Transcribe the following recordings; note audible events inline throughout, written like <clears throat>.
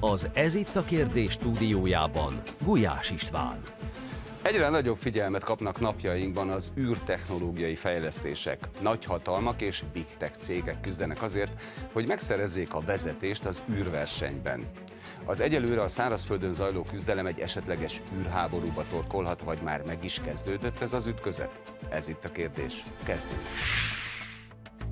Az Ez itt a kérdés stúdiójában Gulyás István. Egyre nagyobb figyelmet kapnak napjainkban az űrtechnológiai fejlesztések. Nagy hatalmak és big tech cégek küzdenek azért, hogy megszerezzék a vezetést az űrversenyben. Az egyelőre a szárazföldön zajló küzdelem egy esetleges űrháborúba torkolhat, vagy már meg is kezdődött ez az ütközet? Ez itt a kérdés. Kezdünk!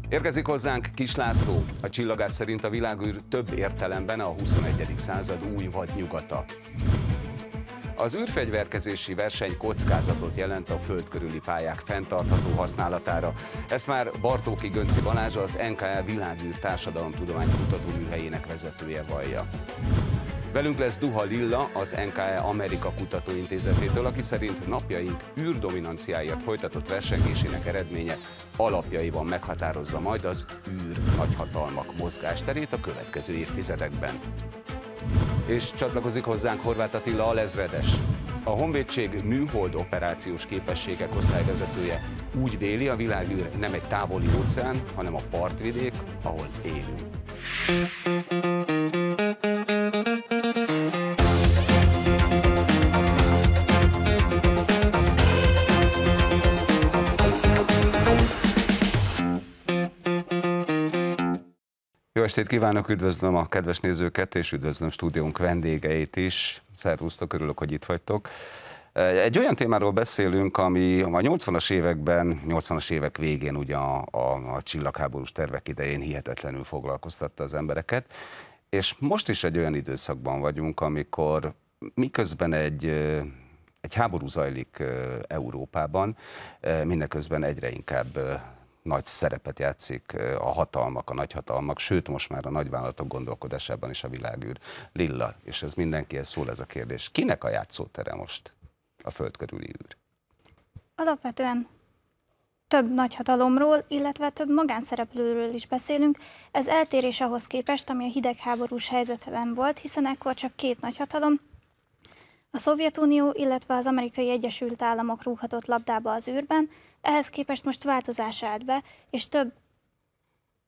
Érkezik hozzánk Kis László, a csillagás szerint a világűr több értelemben a 21. század új vagy nyugata. Az űrfegyverkezési verseny kockázatot jelent a föld körüli pályák fenntartható használatára. Ezt már Bartóki Gönci Balázs, az NKL Világűr társadalomtudományi Kutató Műhelyének vezetője vallja. Velünk lesz Duha Lilla, az NKE Amerika Kutatóintézetétől, aki szerint napjaink űrdominanciáért folytatott versengésének eredménye alapjaiban meghatározza majd az űr nagyhatalmak mozgásterét a következő évtizedekben. És csatlakozik hozzánk Horváth Attila lezredes. a Honvédség műhold operációs képességek osztályvezetője úgy véli, a világűr nem egy távoli óceán, hanem a partvidék, ahol élünk. estét kívánok, üdvözlöm a kedves nézőket, és üdvözlöm stúdiónk vendégeit is. Szervusztok, örülök, hogy itt vagytok. Egy olyan témáról beszélünk, ami a 80-as években, 80-as évek végén ugye a, a, a csillagháborús tervek idején hihetetlenül foglalkoztatta az embereket, és most is egy olyan időszakban vagyunk, amikor miközben egy egy háború zajlik Európában, mindeközben egyre inkább nagy szerepet játszik a hatalmak, a nagyhatalmak, sőt most már a nagyvállalatok gondolkodásában is a világűr. Lilla, és ez mindenkihez szól ez a kérdés. Kinek a játszótere most a föld körüli űr? Alapvetően több nagyhatalomról, illetve több magánszereplőről is beszélünk. Ez eltérés ahhoz képest, ami a hidegháborús helyzetben volt, hiszen ekkor csak két nagyhatalom, a Szovjetunió, illetve az Amerikai Egyesült Államok rúghatott labdába az űrben, ehhez képest most változás állt be, és több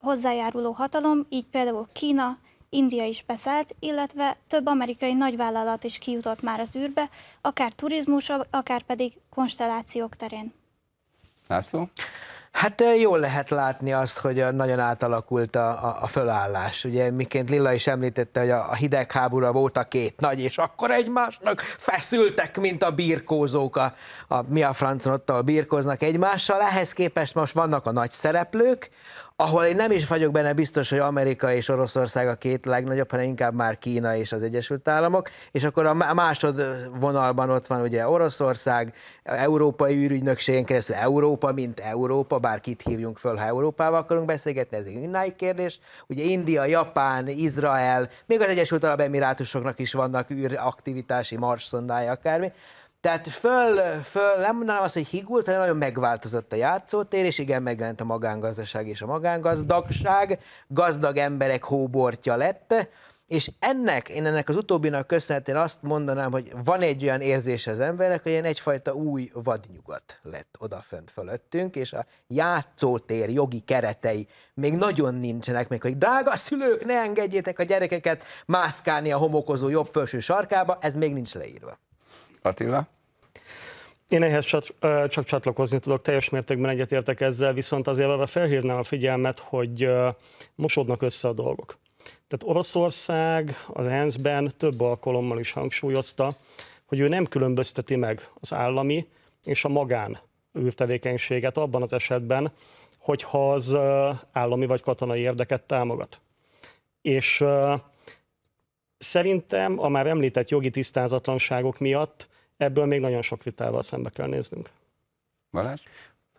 hozzájáruló hatalom, így például Kína, India is beszállt, illetve több amerikai nagyvállalat is kijutott már az űrbe, akár turizmus, akár pedig konstellációk terén. László? Hát jól lehet látni azt, hogy nagyon átalakult a, a, a fölállás. Ugye, miként Lilla is említette, hogy a, a hidegháború volt a két nagy, és akkor egymásnak feszültek, mint a birkózók, a, a mi a francon ottal birkóznak egymással. Ehhez képest most vannak a nagy szereplők, ahol én nem is vagyok benne biztos, hogy Amerika és Oroszország a két legnagyobb, hanem inkább már Kína és az Egyesült Államok, és akkor a másod vonalban ott van ugye Oroszország, Európai űrügynökségen keresztül Európa, mint Európa, bár kit hívjunk föl, ha Európával akarunk beszélgetni, ez egy innáig kérdés. Ugye India, Japán, Izrael, még az Egyesült Arab Emirátusoknak is vannak űraktivitási marsszondája akármi. Tehát föl, föl, nem mondanám azt, hogy higult, hanem nagyon megváltozott a játszótér, és igen, megjelent a magángazdaság és a magángazdagság, gazdag emberek hóbortja lett, és ennek, én ennek az utóbbinak köszönhetően azt mondanám, hogy van egy olyan érzés az emberek, hogy ilyen egyfajta új vadnyugat lett odafönt fölöttünk, és a játszótér jogi keretei még nagyon nincsenek még hogy drága szülők, ne engedjétek a gyerekeket mászkálni a homokozó jobb felső sarkába, ez még nincs leírva. Attila? Én ehhez csak, csak csatlakozni tudok, teljes mértékben egyetértek ezzel, viszont azért arra felhívnám a figyelmet, hogy mosodnak össze a dolgok. Tehát Oroszország az ENSZ-ben több alkalommal is hangsúlyozta, hogy ő nem különbözteti meg az állami és a magán űrtevékenységet abban az esetben, hogyha az állami vagy katonai érdeket támogat. És szerintem a már említett jogi tisztázatlanságok miatt ebből még nagyon sok vitával szembe kell néznünk. Balázs?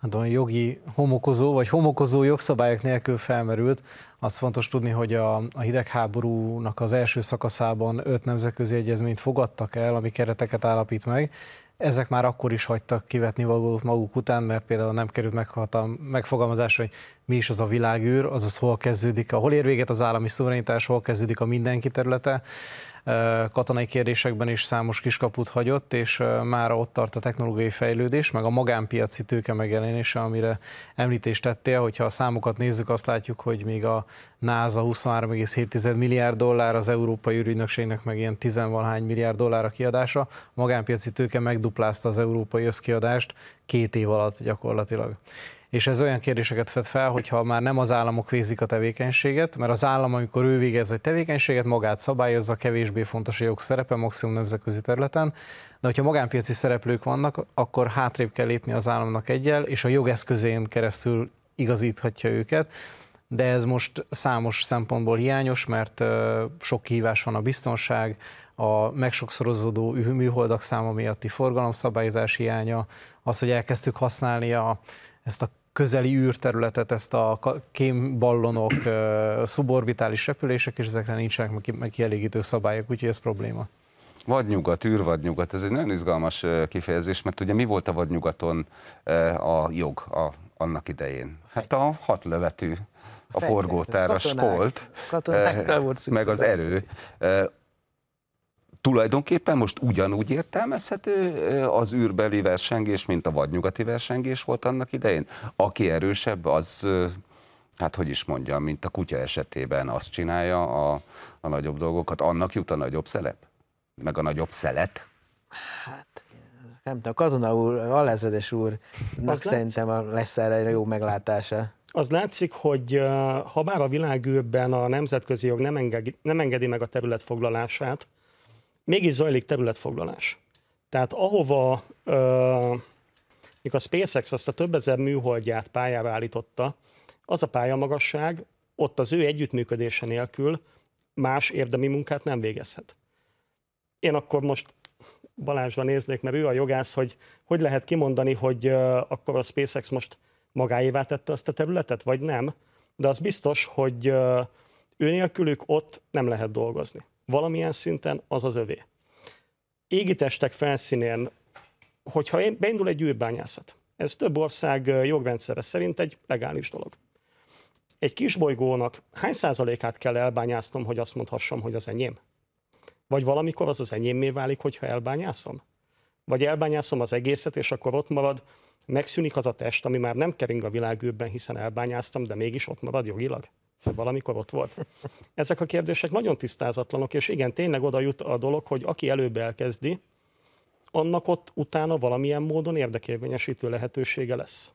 Hát a jogi homokozó, vagy homokozó jogszabályok nélkül felmerült. Azt fontos tudni, hogy a, a hidegháborúnak az első szakaszában öt nemzetközi egyezményt fogadtak el, ami kereteket állapít meg. Ezek már akkor is hagytak kivetni valót maguk után, mert például nem került meghatam, megfogalmazás, hogy mi is az a világűr, azaz hol kezdődik, hol ér véget az állami szuverenitás, hol kezdődik a mindenki területe katonai kérdésekben is számos kiskaput hagyott, és már ott tart a technológiai fejlődés, meg a magánpiaci tőke megjelenése, amire említést tettél, hogyha a számokat nézzük, azt látjuk, hogy még a NASA 23,7 milliárd dollár, az Európai Ürügynökségnek meg ilyen tizenvalhány milliárd dollár a kiadása, a magánpiaci tőke megduplázta az európai összkiadást két év alatt gyakorlatilag és ez olyan kérdéseket fed fel, hogyha már nem az államok végzik a tevékenységet, mert az állam, amikor ő végez egy tevékenységet, magát szabályozza, kevésbé fontos a jog szerepe, maximum nemzetközi területen, de hogyha magánpiaci szereplők vannak, akkor hátrébb kell lépni az államnak egyel, és a jogeszközén keresztül igazíthatja őket de ez most számos szempontból hiányos, mert sok kihívás van a biztonság, a megsokszorozódó műholdak száma miatti forgalomszabályozás hiánya, az, hogy elkezdtük használni a, ezt a közeli űrterületet, ezt a kémballonok, szuborbitális repülések, és ezekre nincsenek meg kielégítő szabályok, úgyhogy ez probléma. Vadnyugat, űrvadnyugat, ez egy nagyon izgalmas kifejezés, mert ugye mi volt a vadnyugaton a jog a, annak idején? Hát a hat lövetű a forgótáros kolt, meg az erő tulajdonképpen most ugyanúgy értelmezhető az űrbeli versengés, mint a vadnyugati versengés volt annak idején. Aki erősebb, az, hát hogy is mondjam, mint a kutya esetében azt csinálja a, a nagyobb dolgokat, annak jut a nagyobb szelep, meg a nagyobb szelet. Hát nem tudom, Katona úr, Alázredes úr, szerintem lesz erre jó meglátása. Az látszik, hogy ha bár a világűrben a nemzetközi jog nem engedi, nem engedi meg a terület foglalását, mégis zajlik területfoglalás. Tehát ahova uh, a SpaceX azt a több ezer műholdját pályára állította, az a pályamagasság ott az ő együttműködése nélkül más érdemi munkát nem végezhet. Én akkor most Balázsra néznék, mert ő a jogász, hogy hogy lehet kimondani, hogy uh, akkor a SpaceX most magáévá tette azt a területet, vagy nem, de az biztos, hogy uh, ő nélkülük ott nem lehet dolgozni valamilyen szinten az az övé. Égitestek felszínén, hogyha beindul egy űrbányászat, ez több ország jogrendszere szerint egy legális dolog. Egy kis bolygónak hány százalékát kell elbányásznom, hogy azt mondhassam, hogy az enyém? Vagy valamikor az az enyémé válik, hogyha elbányászom? Vagy elbányászom az egészet, és akkor ott marad, megszűnik az a test, ami már nem kering a világűrben, hiszen elbányáztam, de mégis ott marad jogilag? valamikor ott volt. <laughs> Ezek a kérdések nagyon tisztázatlanok, és igen, tényleg oda jut a dolog, hogy aki előbb elkezdi, annak ott utána valamilyen módon érdekérvényesítő lehetősége lesz.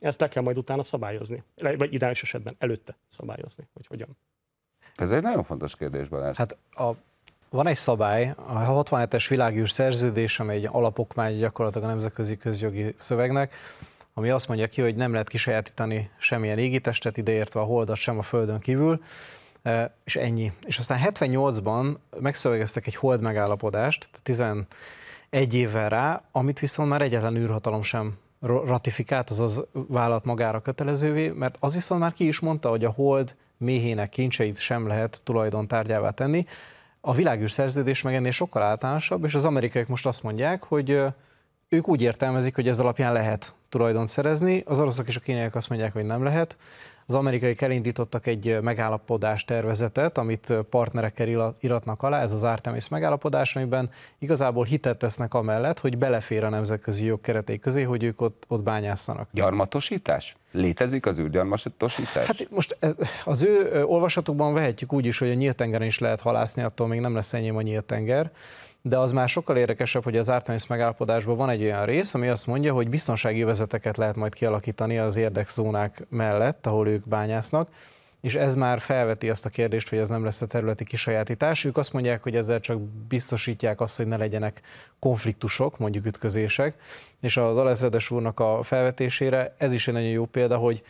Ezt le kell majd utána szabályozni, vagy ideális esetben előtte szabályozni, hogy hogyan. Ez egy nagyon fontos kérdés, Balázs. Hát a, van egy szabály, a 67-es világűr szerződés, amely egy alapokmány gyakorlatilag a nemzetközi közjogi szövegnek, ami azt mondja ki, hogy nem lehet kisajátítani semmilyen égitestet, ideértve a holdat sem a Földön kívül, e, és ennyi. És aztán 78-ban megszövegeztek egy hold megállapodást, 11 évvel rá, amit viszont már egyetlen űrhatalom sem ratifikált, azaz vállalt magára kötelezővé, mert az viszont már ki is mondta, hogy a hold méhének kincseit sem lehet tulajdon tárgyává tenni. A világűr szerződés meg ennél sokkal általánosabb, és az amerikaiak most azt mondják, hogy ők úgy értelmezik, hogy ez alapján lehet tulajdon szerezni, az oroszok és a kínaiak azt mondják, hogy nem lehet. Az amerikaiak elindítottak egy megállapodás tervezetet, amit partnerekkel iratnak alá, ez az Artemis megállapodás, amiben igazából hitet tesznek amellett, hogy belefér a nemzetközi jog keretei közé, hogy ők ott, ott bányásszanak. Gyarmatosítás? Létezik az űrgyarmatosítás? Hát most eh, az ő eh, olvasatukban vehetjük úgy is, hogy a tengeren is lehet halászni, attól még nem lesz enyém a nyílt tenger de az már sokkal érdekesebb, hogy az Artemis megállapodásban van egy olyan rész, ami azt mondja, hogy biztonsági övezeteket lehet majd kialakítani az érdekszónák mellett, ahol ők bányásznak, és ez már felveti azt a kérdést, hogy ez nem lesz a területi kisajátítás. Ők azt mondják, hogy ezzel csak biztosítják azt, hogy ne legyenek konfliktusok, mondjuk ütközések, és az alezredes úrnak a felvetésére ez is egy nagyon jó példa, hogy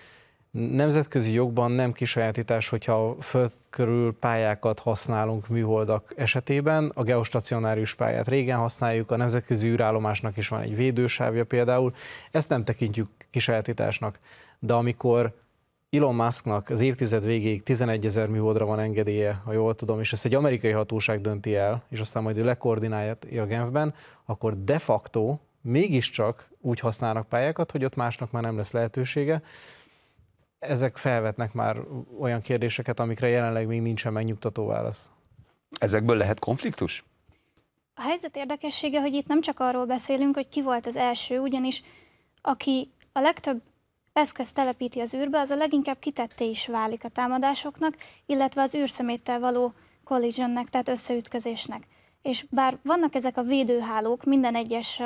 Nemzetközi jogban nem kisajátítás, hogyha a föld körül pályákat használunk műholdak esetében, a geostacionárius pályát régen használjuk, a nemzetközi űrállomásnak is van egy védősávja például, ezt nem tekintjük kisajátításnak. De amikor Elon Musknak az évtized végéig 11 ezer műholdra van engedélye, ha jól tudom, és ezt egy amerikai hatóság dönti el, és aztán majd ő lekoordinálja a Genfben, akkor de facto mégiscsak úgy használnak pályákat, hogy ott másnak már nem lesz lehetősége, ezek felvetnek már olyan kérdéseket, amikre jelenleg még nincsen megnyugtató válasz. Ezekből lehet konfliktus? A helyzet érdekessége, hogy itt nem csak arról beszélünk, hogy ki volt az első, ugyanis aki a legtöbb eszköz telepíti az űrbe, az a leginkább kitetté is válik a támadásoknak, illetve az űrszeméttel való collisionnek, tehát összeütközésnek. És bár vannak ezek a védőhálók minden egyes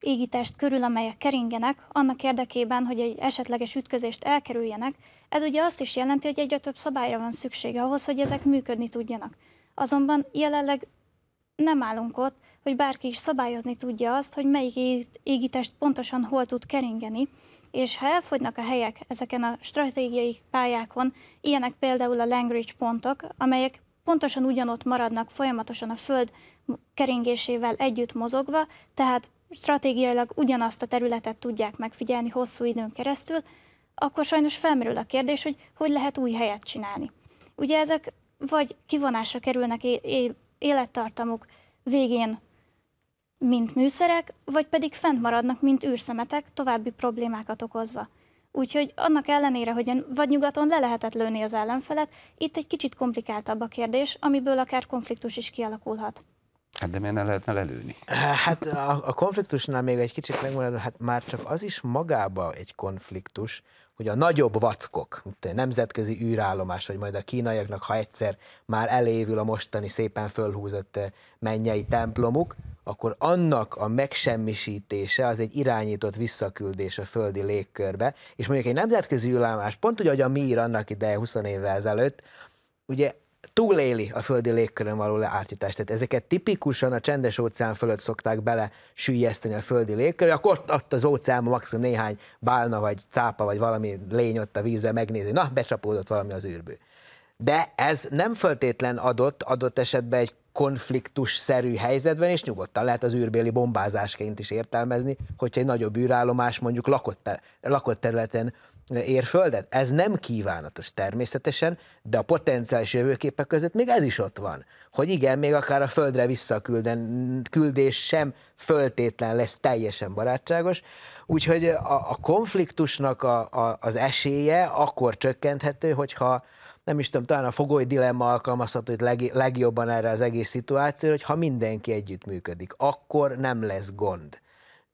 égítest körül, amelyek keringenek, annak érdekében, hogy egy esetleges ütközést elkerüljenek, ez ugye azt is jelenti, hogy egyre több szabályra van szüksége ahhoz, hogy ezek működni tudjanak. Azonban jelenleg nem állunk ott, hogy bárki is szabályozni tudja azt, hogy melyik égítest pontosan hol tud keringeni, és ha elfogynak a helyek ezeken a stratégiai pályákon, ilyenek például a language pontok, amelyek pontosan ugyanott maradnak folyamatosan a föld keringésével együtt mozogva, tehát stratégiailag ugyanazt a területet tudják megfigyelni hosszú időn keresztül, akkor sajnos felmerül a kérdés, hogy hogy lehet új helyet csinálni. Ugye ezek vagy kivonásra kerülnek élettartamuk végén, mint műszerek, vagy pedig fent maradnak, mint űrszemetek, további problémákat okozva. Úgyhogy annak ellenére, hogy vagy nyugaton le lehetett lőni az ellenfelet, itt egy kicsit komplikáltabb a kérdés, amiből akár konfliktus is kialakulhat. Hát de miért ne lehetne lelőni? Hát a, a konfliktusnál még egy kicsit megmaradva, hát már csak az is magába egy konfliktus, hogy a nagyobb vackok, a nemzetközi űrállomás, vagy majd a kínaiaknak, ha egyszer már elévül a mostani szépen fölhúzott eh, mennyei templomuk, akkor annak a megsemmisítése az egy irányított visszaküldés a földi légkörbe, és mondjuk egy nemzetközi űrállomás, pont úgy, hogy a MIR annak ideje 20 évvel ezelőtt, ugye túléli a földi légkörön való leártítást. Tehát ezeket tipikusan a csendes óceán fölött szokták bele sűjeszteni a földi légkörön, akkor ott az óceánban maximum néhány bálna, vagy cápa, vagy valami lény ott a vízbe megnézi, na, becsapódott valami az űrből. De ez nem föltétlen adott, adott esetben egy konfliktus-szerű helyzetben, és nyugodtan lehet az űrbéli bombázásként is értelmezni, hogyha egy nagyobb űrállomás mondjuk lakott, lakott területen érföldet. Ez nem kívánatos természetesen, de a potenciális jövőképek között még ez is ott van, hogy igen, még akár a földre visszaküldés sem föltétlen lesz teljesen barátságos, úgyhogy a, a konfliktusnak a, a, az esélye akkor csökkenthető, hogyha nem is tudom, talán a fogoly dilemma alkalmazható hogy leg, legjobban erre az egész szituációra, hogy ha mindenki együtt működik, akkor nem lesz gond.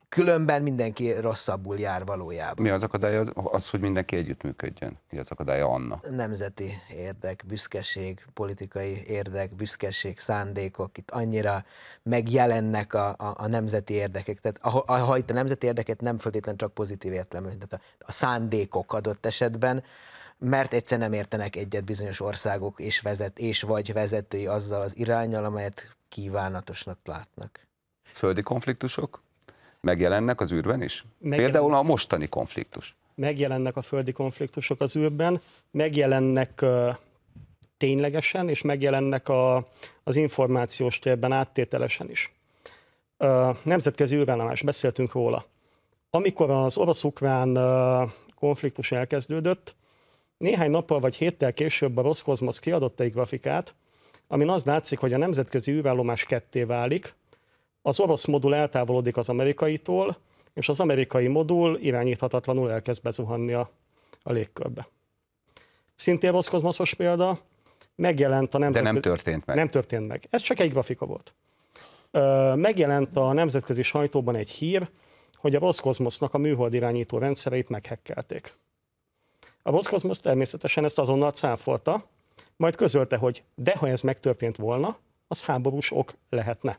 Különben mindenki rosszabbul jár valójában. Mi az akadálya? Az, az, hogy mindenki együttműködjön. Mi az akadálya annak? Nemzeti érdek, büszkeség, politikai érdek, büszkeség, szándékok. Itt annyira megjelennek a, a, a nemzeti érdekek. Tehát ha, ha itt a nemzeti érdeket nem feltétlenül csak pozitív értelemben, tehát a, a szándékok adott esetben, mert egyszer nem értenek egyet bizonyos országok és vezet és vagy vezetői azzal az irányal, amelyet kívánatosnak látnak. Földi konfliktusok? megjelennek az űrben is? Megjelennek. Például a mostani konfliktus. Megjelennek a földi konfliktusok az űrben, megjelennek uh, ténylegesen, és megjelennek a, az információs térben áttételesen is. Uh, nemzetközi űrállomás, beszéltünk róla. Amikor az orosz-ukrán uh, konfliktus elkezdődött, néhány nappal vagy héttel később a Roscosmos kiadott egy grafikát, amin az látszik, hogy a nemzetközi űrállomás ketté válik, az orosz modul eltávolodik az amerikaitól, és az amerikai modul irányíthatatlanul elkezd bezuhanni a, a légkörbe. Szintén rossz kozmoszos példa, megjelent a nemzetközi... De nem történt meg. Nem történt meg. Ez csak egy grafika volt. Ö, megjelent a nemzetközi sajtóban egy hír, hogy a Roszkozmosznak a műhold irányító rendszereit meghekkelték. A Roszkozmosz természetesen ezt azonnal cáfolta, majd közölte, hogy de ha ez megtörtént volna, az háborús ok lehetne.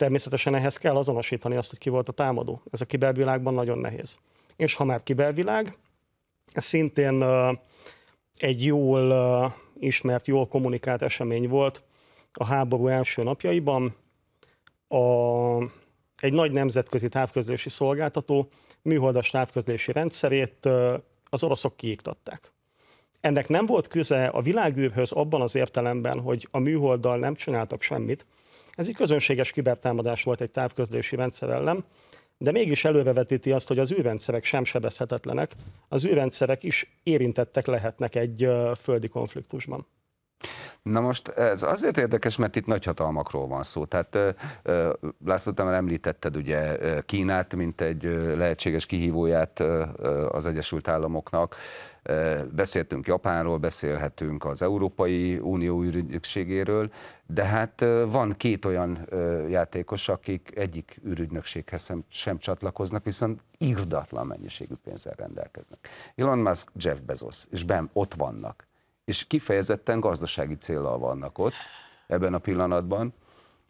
Természetesen ehhez kell azonosítani azt, hogy ki volt a támadó. Ez a kibervilágban nagyon nehéz. És ha már kibervilág, ez szintén egy jól ismert, jól kommunikált esemény volt a háború első napjaiban. A, egy nagy nemzetközi távközlési szolgáltató műholdas távközlési rendszerét az oroszok kiiktatták. Ennek nem volt köze a világűrhöz abban az értelemben, hogy a műholddal nem csináltak semmit, ez egy közönséges kibertámadás volt egy távközlési rendszer ellen, de mégis előrevetíti azt, hogy az űrrendszerek sem sebezhetetlenek, az űrrendszerek is érintettek lehetnek egy földi konfliktusban. Na most ez azért érdekes, mert itt nagyhatalmakról van szó. Tehát László, te már említetted ugye Kínát, mint egy lehetséges kihívóját az Egyesült Államoknak. Beszéltünk Japánról, beszélhetünk az Európai Unió ürügynökségéről, de hát van két olyan játékos, akik egyik ürügynökséghez sem, sem csatlakoznak, viszont írdatlan mennyiségű pénzzel rendelkeznek. Elon Musk, Jeff Bezos, és ben ott vannak és kifejezetten gazdasági célral vannak ott ebben a pillanatban.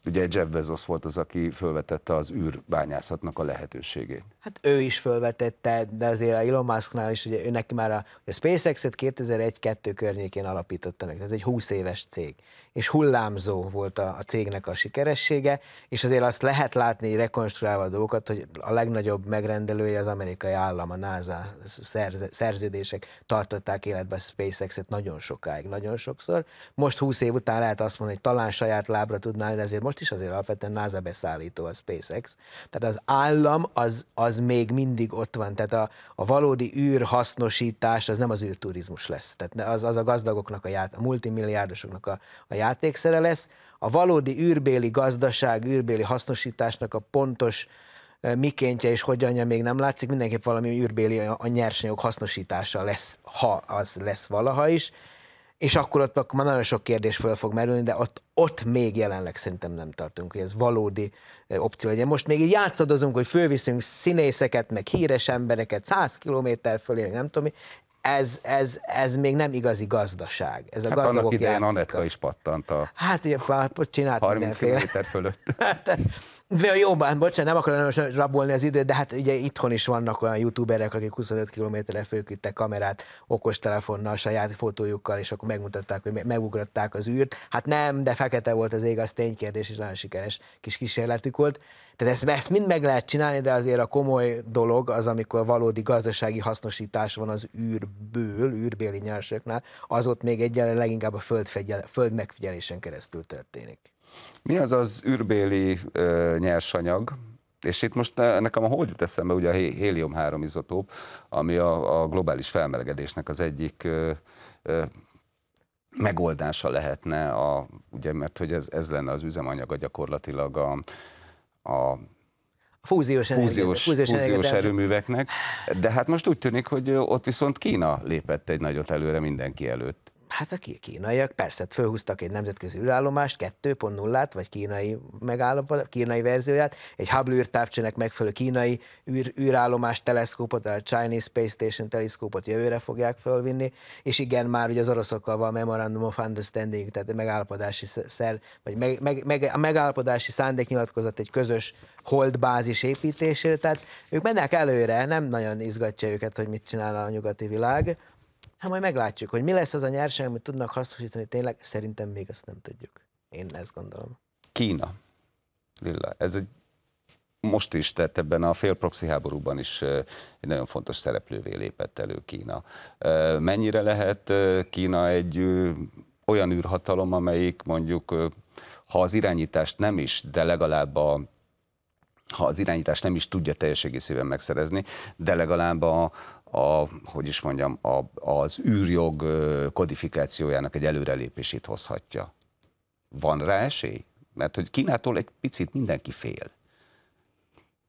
Ugye Jeff Bezos volt az, aki felvetette az űrbányászatnak a lehetőségét hát ő is fölvetette, de azért a Elon Musknál is, ugye ő neki már a, a SpaceX-et 2001-2 környékén alapította meg, ez egy 20 éves cég, és hullámzó volt a, a cégnek a sikeressége, és azért azt lehet látni rekonstruálva a dolgokat, hogy a legnagyobb megrendelője az amerikai állam, a NASA szerz, szerződések tartották életbe a SpaceX-et nagyon sokáig, nagyon sokszor. Most 20 év után lehet azt mondani, hogy talán saját lábra tudná, de azért most is azért alapvetően NASA beszállító a SpaceX. Tehát az állam az, az az még mindig ott van. Tehát a, a valódi űr hasznosítás az nem az űrturizmus lesz. Tehát az, az a gazdagoknak, a, ját, a multimilliárdosoknak a, a játékszere lesz. A valódi űrbéli gazdaság, űrbéli hasznosításnak a pontos mikéntje és hogyanja még nem látszik, mindenképp valami űrbéli a nyersanyag hasznosítása lesz, ha az lesz valaha is és akkor ott akkor már nagyon sok kérdés föl fog merülni, de ott, ott még jelenleg szerintem nem tartunk, hogy ez valódi opció legyen. Most még így játszadozunk, hogy fölviszünk színészeket, meg híres embereket, 100 kilométer fölé, nem tudom mi ez, ez, ez még nem igazi gazdaság. Ez a hát gazdagok annak idején Anetka is pattant a... Hát ilyen csinált 30 km fölött. <laughs> Hát, de jó, bán, bocsánat, nem akarom most rabolni az időt, de hát ugye itthon is vannak olyan youtuberek, akik 25 km-ért km-re fölküldtek kamerát okostelefonnal, saját fotójukkal, és akkor megmutatták, hogy megugrották az űrt. Hát nem, de fekete volt az ég, az ténykérdés, és nagyon sikeres kis kísérletük volt. Tehát ezt, ezt mind meg lehet csinálni, de azért a komoly dolog az, amikor valódi gazdasági hasznosítás van az űrből, űrbéli nyersőknál, az ott még egyenlően leginkább a föld, fegyel, föld megfigyelésen keresztül történik. Mi az az űrbéli ö, nyersanyag? és itt most nekem a hold jut eszembe, ugye a hélium-3 izotóp, ami a, a globális felmelegedésnek az egyik ö, ö, megoldása lehetne, a, ugye, mert hogy ez, ez lenne az üzemanyaga gyakorlatilag a, a fúziós, fúziós, fúziós, fúziós erőműveknek, de hát most úgy tűnik, hogy ott viszont Kína lépett egy nagyot előre mindenki előtt. Hát a kínaiak persze fölhúztak egy nemzetközi űrállomást, 2.0-át, vagy kínai megállapodat, kínai verzióját, egy Hubble űrtávcsőnek megfelelő kínai űr, űrállomás teleszkópot, a Chinese Space Station teleszkópot jövőre fogják fölvinni, és igen, már ugye az oroszokkal van Memorandum of Understanding, tehát a megállapodási szer, vagy meg, meg, meg, a megállapodási szándéknyilatkozat egy közös holdbázis építésére, tehát ők mennek előre, nem nagyon izgatja őket, hogy mit csinál a nyugati világ, Hát majd meglátjuk, hogy mi lesz az a nyerség, amit tudnak hasznosítani tényleg, szerintem még azt nem tudjuk. Én ezt gondolom. Kína. Lilla, ez egy most is, tehát ebben a félproxy háborúban is egy nagyon fontos szereplővé lépett elő Kína. Mennyire lehet Kína egy olyan űrhatalom, amelyik mondjuk, ha az irányítást nem is, de legalább a ha az irányítást nem is tudja teljes egészében megszerezni, de legalább a, a, hogy is mondjam, a, az űrjog kodifikációjának egy előrelépését hozhatja. Van rá esély? Mert hogy Kínától egy picit mindenki fél.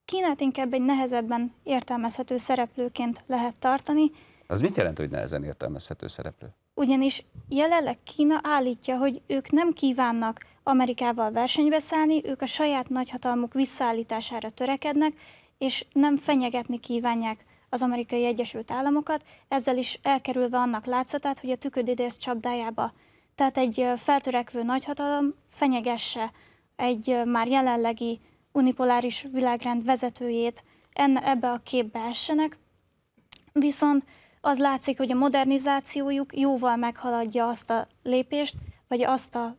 Kínát inkább egy nehezebben értelmezhető szereplőként lehet tartani. Az mit jelent, hogy nehezen értelmezhető szereplő? Ugyanis jelenleg Kína állítja, hogy ők nem kívánnak Amerikával versenybe szállni, ők a saját nagyhatalmuk visszaállítására törekednek, és nem fenyegetni kívánják az amerikai Egyesült Államokat, ezzel is elkerülve annak látszatát, hogy a tüködidész csapdájába. Tehát egy feltörekvő nagyhatalom fenyegesse egy már jelenlegi unipoláris világrend vezetőjét, enne, ebbe a képbe essenek, viszont az látszik, hogy a modernizációjuk jóval meghaladja azt a lépést, vagy azt a,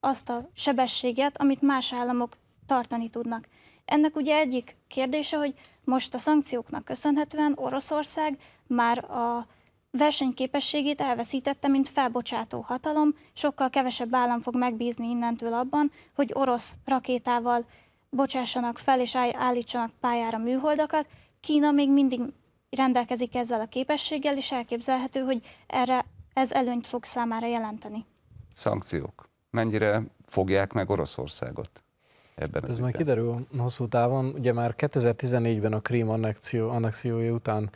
azt a sebességet, amit más államok tartani tudnak. Ennek ugye egyik kérdése, hogy most a szankcióknak köszönhetően Oroszország már a versenyképességét elveszítette, mint felbocsátó hatalom, sokkal kevesebb állam fog megbízni innentől abban, hogy orosz rakétával bocsássanak fel és állítsanak pályára műholdakat. Kína még mindig rendelkezik ezzel a képességgel, és elképzelhető, hogy erre ez előnyt fog számára jelenteni. Szankciók. Mennyire fogják meg Oroszországot? ebben hát Ez majd kiderül hosszú távon. Ugye már 2014-ben a Krím annexió, annexiója után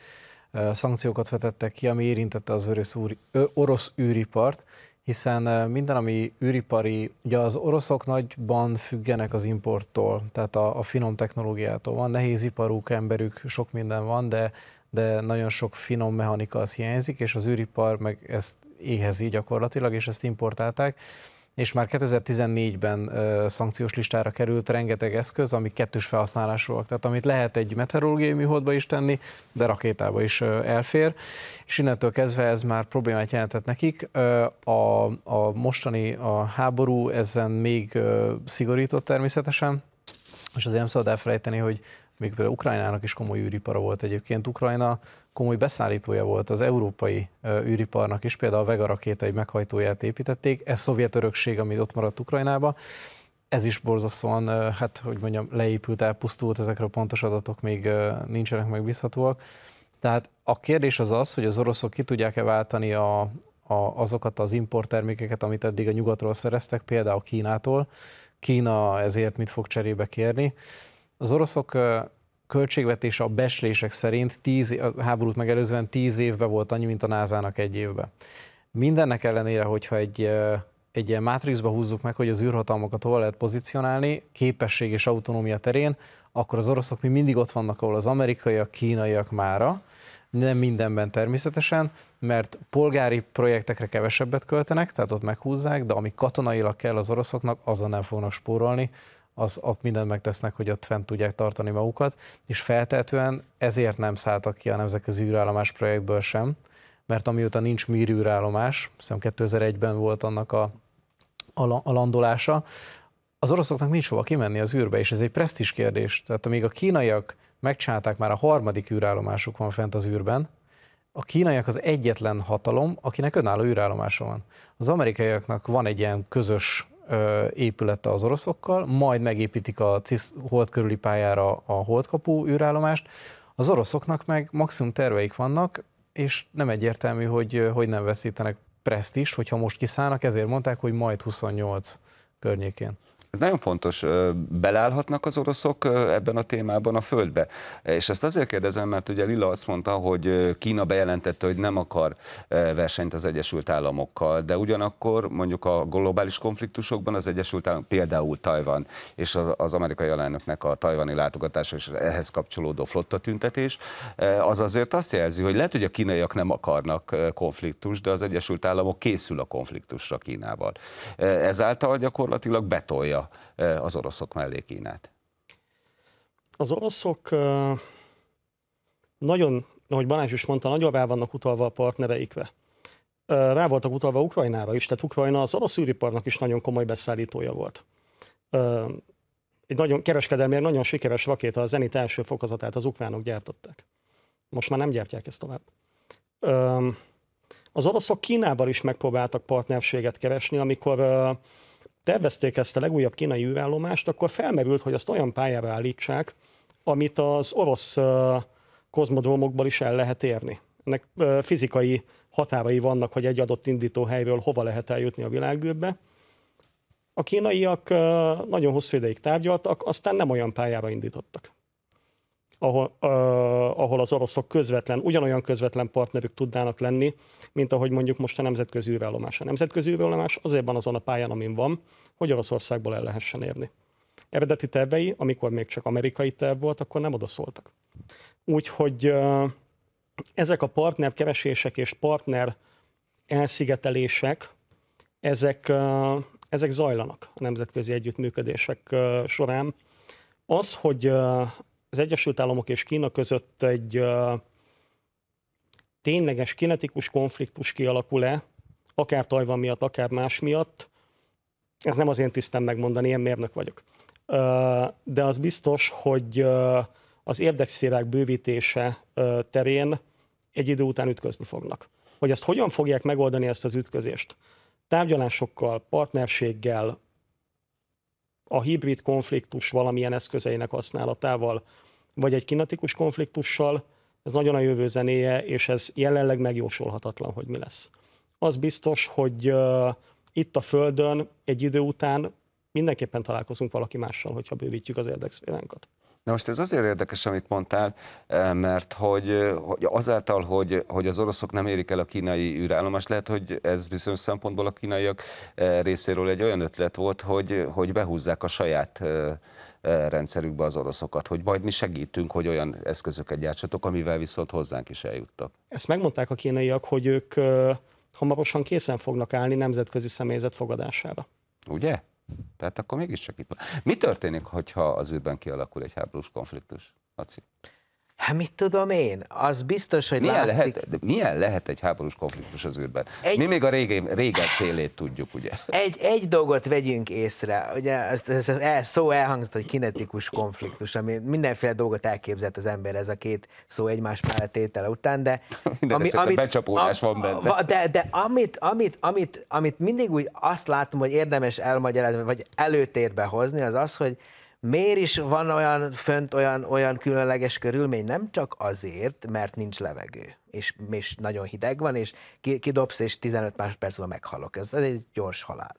szankciókat vetettek ki, ami érintette az orosz, úri, orosz űripart, hiszen minden, ami űripari, ugye az oroszok nagyban függenek az importtól, tehát a, a finom technológiától van, nehéz iparuk, emberük, sok minden van, de, de nagyon sok finom mechanika az hiányzik, és az űripar meg ezt éhezi gyakorlatilag, és ezt importálták és már 2014-ben szankciós listára került rengeteg eszköz, ami kettős felhasználásúak, tehát amit lehet egy meteorológiai műholdba is tenni, de rakétába is elfér, és innentől kezdve ez már problémát jelentett nekik. A, a mostani a háború ezen még szigorított természetesen, és azért nem szabad elfelejteni, hogy még például Ukrajnának is komoly űripara volt egyébként. Ukrajna komoly beszállítója volt az európai űriparnak is, például a Vega rakéta egy meghajtóját építették, ez szovjet örökség, ami ott maradt Ukrajnába, ez is borzasztóan, hát hogy mondjam, leépült, elpusztult, ezekről pontos adatok még nincsenek megbízhatóak. Tehát a kérdés az az, hogy az oroszok ki tudják-e váltani a, a, azokat az importtermékeket, amit eddig a nyugatról szereztek, például Kínától. Kína ezért mit fog cserébe kérni. Az oroszok költségvetés a beslések szerint tíz, a háborút megelőzően 10 évbe volt annyi, mint a názának egy évbe. Mindennek ellenére, hogyha egy, egy ilyen mátrixba húzzuk meg, hogy az űrhatalmakat hova lehet pozícionálni, képesség és autonómia terén, akkor az oroszok mi mindig ott vannak, ahol az amerikaiak, kínaiak mára, nem mindenben természetesen, mert polgári projektekre kevesebbet költenek, tehát ott meghúzzák, de ami katonailag kell az oroszoknak, azon nem fognak spórolni, az ott mindent megtesznek, hogy ott fent tudják tartani magukat, és feltehetően ezért nem szálltak ki a nemzetközi űrállomás projektből sem, mert amióta nincs mír űrállomás, hiszem 2001-ben volt annak a, a, a landolása, az oroszoknak nincs hova kimenni az űrbe, és ez egy presztis kérdés. Tehát amíg a kínaiak megcsinálták, már a harmadik űrállomásuk van fent az űrben, a kínaiak az egyetlen hatalom, akinek önálló űrállomása van. Az amerikaiaknak van egy ilyen közös épülete az oroszokkal, majd megépítik a CISZ hold körüli pályára a holdkapú űrállomást. Az oroszoknak meg maximum terveik vannak, és nem egyértelmű, hogy, hogy nem veszítenek preszt is, hogyha most kiszállnak, ezért mondták, hogy majd 28 környékén. Ez nagyon fontos, belállhatnak az oroszok ebben a témában a földbe. És ezt azért kérdezem, mert ugye Lila azt mondta, hogy Kína bejelentette, hogy nem akar versenyt az Egyesült Államokkal, de ugyanakkor mondjuk a globális konfliktusokban az Egyesült Államok, például Tajvan és az, az amerikai alelnöknek a tajvani látogatása és ehhez kapcsolódó flotta tüntetés, az azért azt jelzi, hogy lehet, hogy a kínaiak nem akarnak konfliktus, de az Egyesült Államok készül a konfliktusra Kínával. Ezáltal gyakorlatilag betolja Eh, az oroszok mellé Kínát? Az oroszok eh, nagyon, ahogy Balázs is mondta, nagyon rá vannak utalva a partnereikre. Eh, rá voltak utalva Ukrajnára is, tehát Ukrajna az orosz űriparnak is nagyon komoly beszállítója volt egy nagyon kereskedelmileg nagyon sikeres rakéta, a Zenit első fokozatát az ukránok gyártották. Most már nem gyártják ezt tovább. az oroszok Kínával is megpróbáltak partnerséget keresni, amikor tervezték ezt a legújabb kínai űrállomást, akkor felmerült, hogy azt olyan pályára állítsák, amit az orosz kozmodromokból is el lehet érni. Ennek fizikai határai vannak, hogy egy adott indító helyről hova lehet eljutni a világűrbe. A kínaiak nagyon hosszú ideig tárgyaltak, aztán nem olyan pályára indítottak ahol, uh, ahol az oroszok közvetlen, ugyanolyan közvetlen partnerük tudnának lenni, mint ahogy mondjuk most a nemzetközi űrállomás. A nemzetközi űrállomás azért van azon a pályán, amin van, hogy Oroszországból el lehessen érni. Eredeti tervei, amikor még csak amerikai terv volt, akkor nem odaszóltak. Úgyhogy uh, ezek a partnerkeresések és partner elszigetelések, ezek, uh, ezek zajlanak a nemzetközi együttműködések során. Az, hogy az Egyesült Államok és Kína között egy tényleges kinetikus konfliktus kialakul-e, akár Tajvan miatt, akár más miatt, ez nem az én tisztem megmondani, én mérnök vagyok. de az biztos, hogy az érdekszférák bővítése terén egy idő után ütközni fognak. Hogy ezt hogyan fogják megoldani ezt az ütközést? Tárgyalásokkal, partnerséggel, a hibrid konfliktus valamilyen eszközeinek használatával, vagy egy kinetikus konfliktussal, ez nagyon a jövő zenéje, és ez jelenleg megjósolhatatlan, hogy mi lesz. Az biztos, hogy uh, itt a Földön egy idő után mindenképpen találkozunk valaki mással, hogyha bővítjük az érdekszféránkat. Na most ez azért érdekes, amit mondtál, eh, mert hogy, eh, hogy azáltal, hogy, hogy az oroszok nem érik el a kínai űrállomást, lehet, hogy ez bizonyos szempontból a kínaiak eh, részéről egy olyan ötlet volt, hogy, hogy behúzzák a saját rendszerükbe az oroszokat, hogy majd mi segítünk, hogy olyan eszközöket gyártsatok, amivel viszont hozzánk is eljuttak. Ezt megmondták a kínaiak, hogy ők hamarosan készen fognak állni nemzetközi személyzet fogadására. Ugye? Tehát akkor mégiscsak itt van. Mi történik, hogyha az űrben kialakul egy háborús konfliktus, Laci? Hát mit tudom én? Az biztos, hogy milyen látszik... Lehet, de milyen lehet egy háborús konfliktus az űrben? Egy... Mi még a régen, régen félét tudjuk, ugye? Egy, egy dolgot vegyünk észre. Ugye ez, ez, ez, szó elhangzott, hogy kinetikus konfliktus, ami mindenféle dolgot elképzelt az ember ez a két szó egymás mellett étele után, de... <laughs> ami, amit, becsapódás am, van benne. De, de amit, amit, amit, amit mindig úgy azt látom, hogy érdemes elmagyarázni, vagy előtérbe hozni, az az, hogy miért is van olyan fönt olyan, olyan különleges körülmény? Nem csak azért, mert nincs levegő, és, és nagyon hideg van, és kidobsz, és 15 másodperc múlva meghalok. Ez, ez egy gyors halál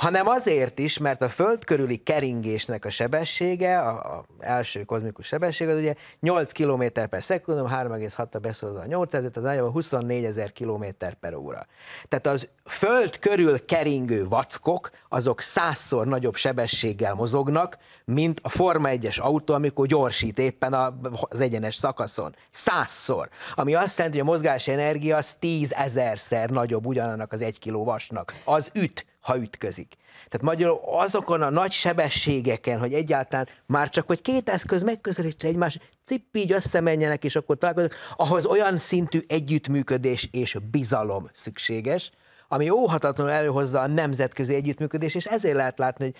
hanem azért is, mert a föld körüli keringésnek a sebessége, a, a első kozmikus sebesség, az ugye 8 km per szekundum, 3,6-a beszorozva 800, az nagyjából 24 ezer km per óra. Tehát az föld körül keringő vackok, azok százszor nagyobb sebességgel mozognak, mint a Forma 1-es autó, amikor gyorsít éppen az egyenes szakaszon. Százszor. Ami azt jelenti, hogy a mozgási energia az tízezerszer nagyobb ugyanannak az egy kiló vasnak. Az üt ha ütközik. Tehát magyarul azokon a nagy sebességeken, hogy egyáltalán már csak, hogy két eszköz megközelítse egymást, cippi így összemenjenek, és akkor találkozunk, ahhoz olyan szintű együttműködés és bizalom szükséges, ami óhatatlanul előhozza a nemzetközi együttműködés, és ezért lehet látni, hogy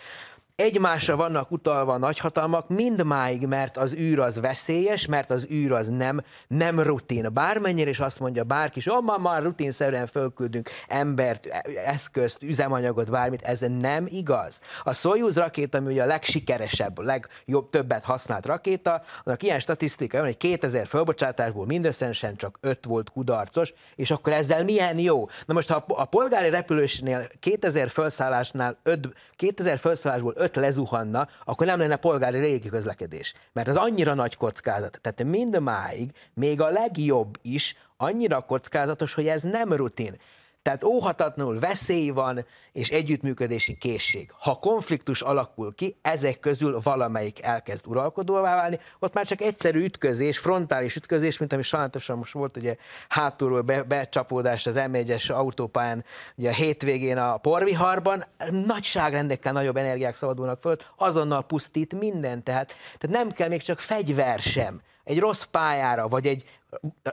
egymásra vannak utalva a nagyhatalmak mindmáig, mert az űr az veszélyes, mert az űr az nem, nem rutin. Bármennyire is azt mondja bárki, és abban már rutinszerűen fölküldünk embert, e, eszközt, üzemanyagot, bármit, ez nem igaz. A Soyuz rakéta, ami ugye a legsikeresebb, legjobb, többet használt rakéta, annak ilyen statisztika van, hogy 2000 fölbocsátásból mindösszesen csak 5 volt kudarcos, és akkor ezzel milyen jó? Na most, ha a polgári repülősnél 2000 felszállásnál 5, 2000 felszállásból 5 5 lezuhanna, akkor nem lenne polgári régi közlekedés. Mert az annyira nagy kockázat. Tehát mindmáig, még a legjobb is annyira kockázatos, hogy ez nem rutin. Tehát óhatatlanul veszély van, és együttműködési készség. Ha konfliktus alakul ki, ezek közül valamelyik elkezd uralkodóvá válni, ott már csak egyszerű ütközés, frontális ütközés, mint ami sajnálatosan most volt, ugye hátulról be, becsapódás az M1-es autópályán, ugye a hétvégén a porviharban, nagyságrendekkel nagyobb energiák szabadulnak föl, azonnal pusztít minden, tehát, tehát nem kell még csak fegyver sem, egy rossz pályára, vagy egy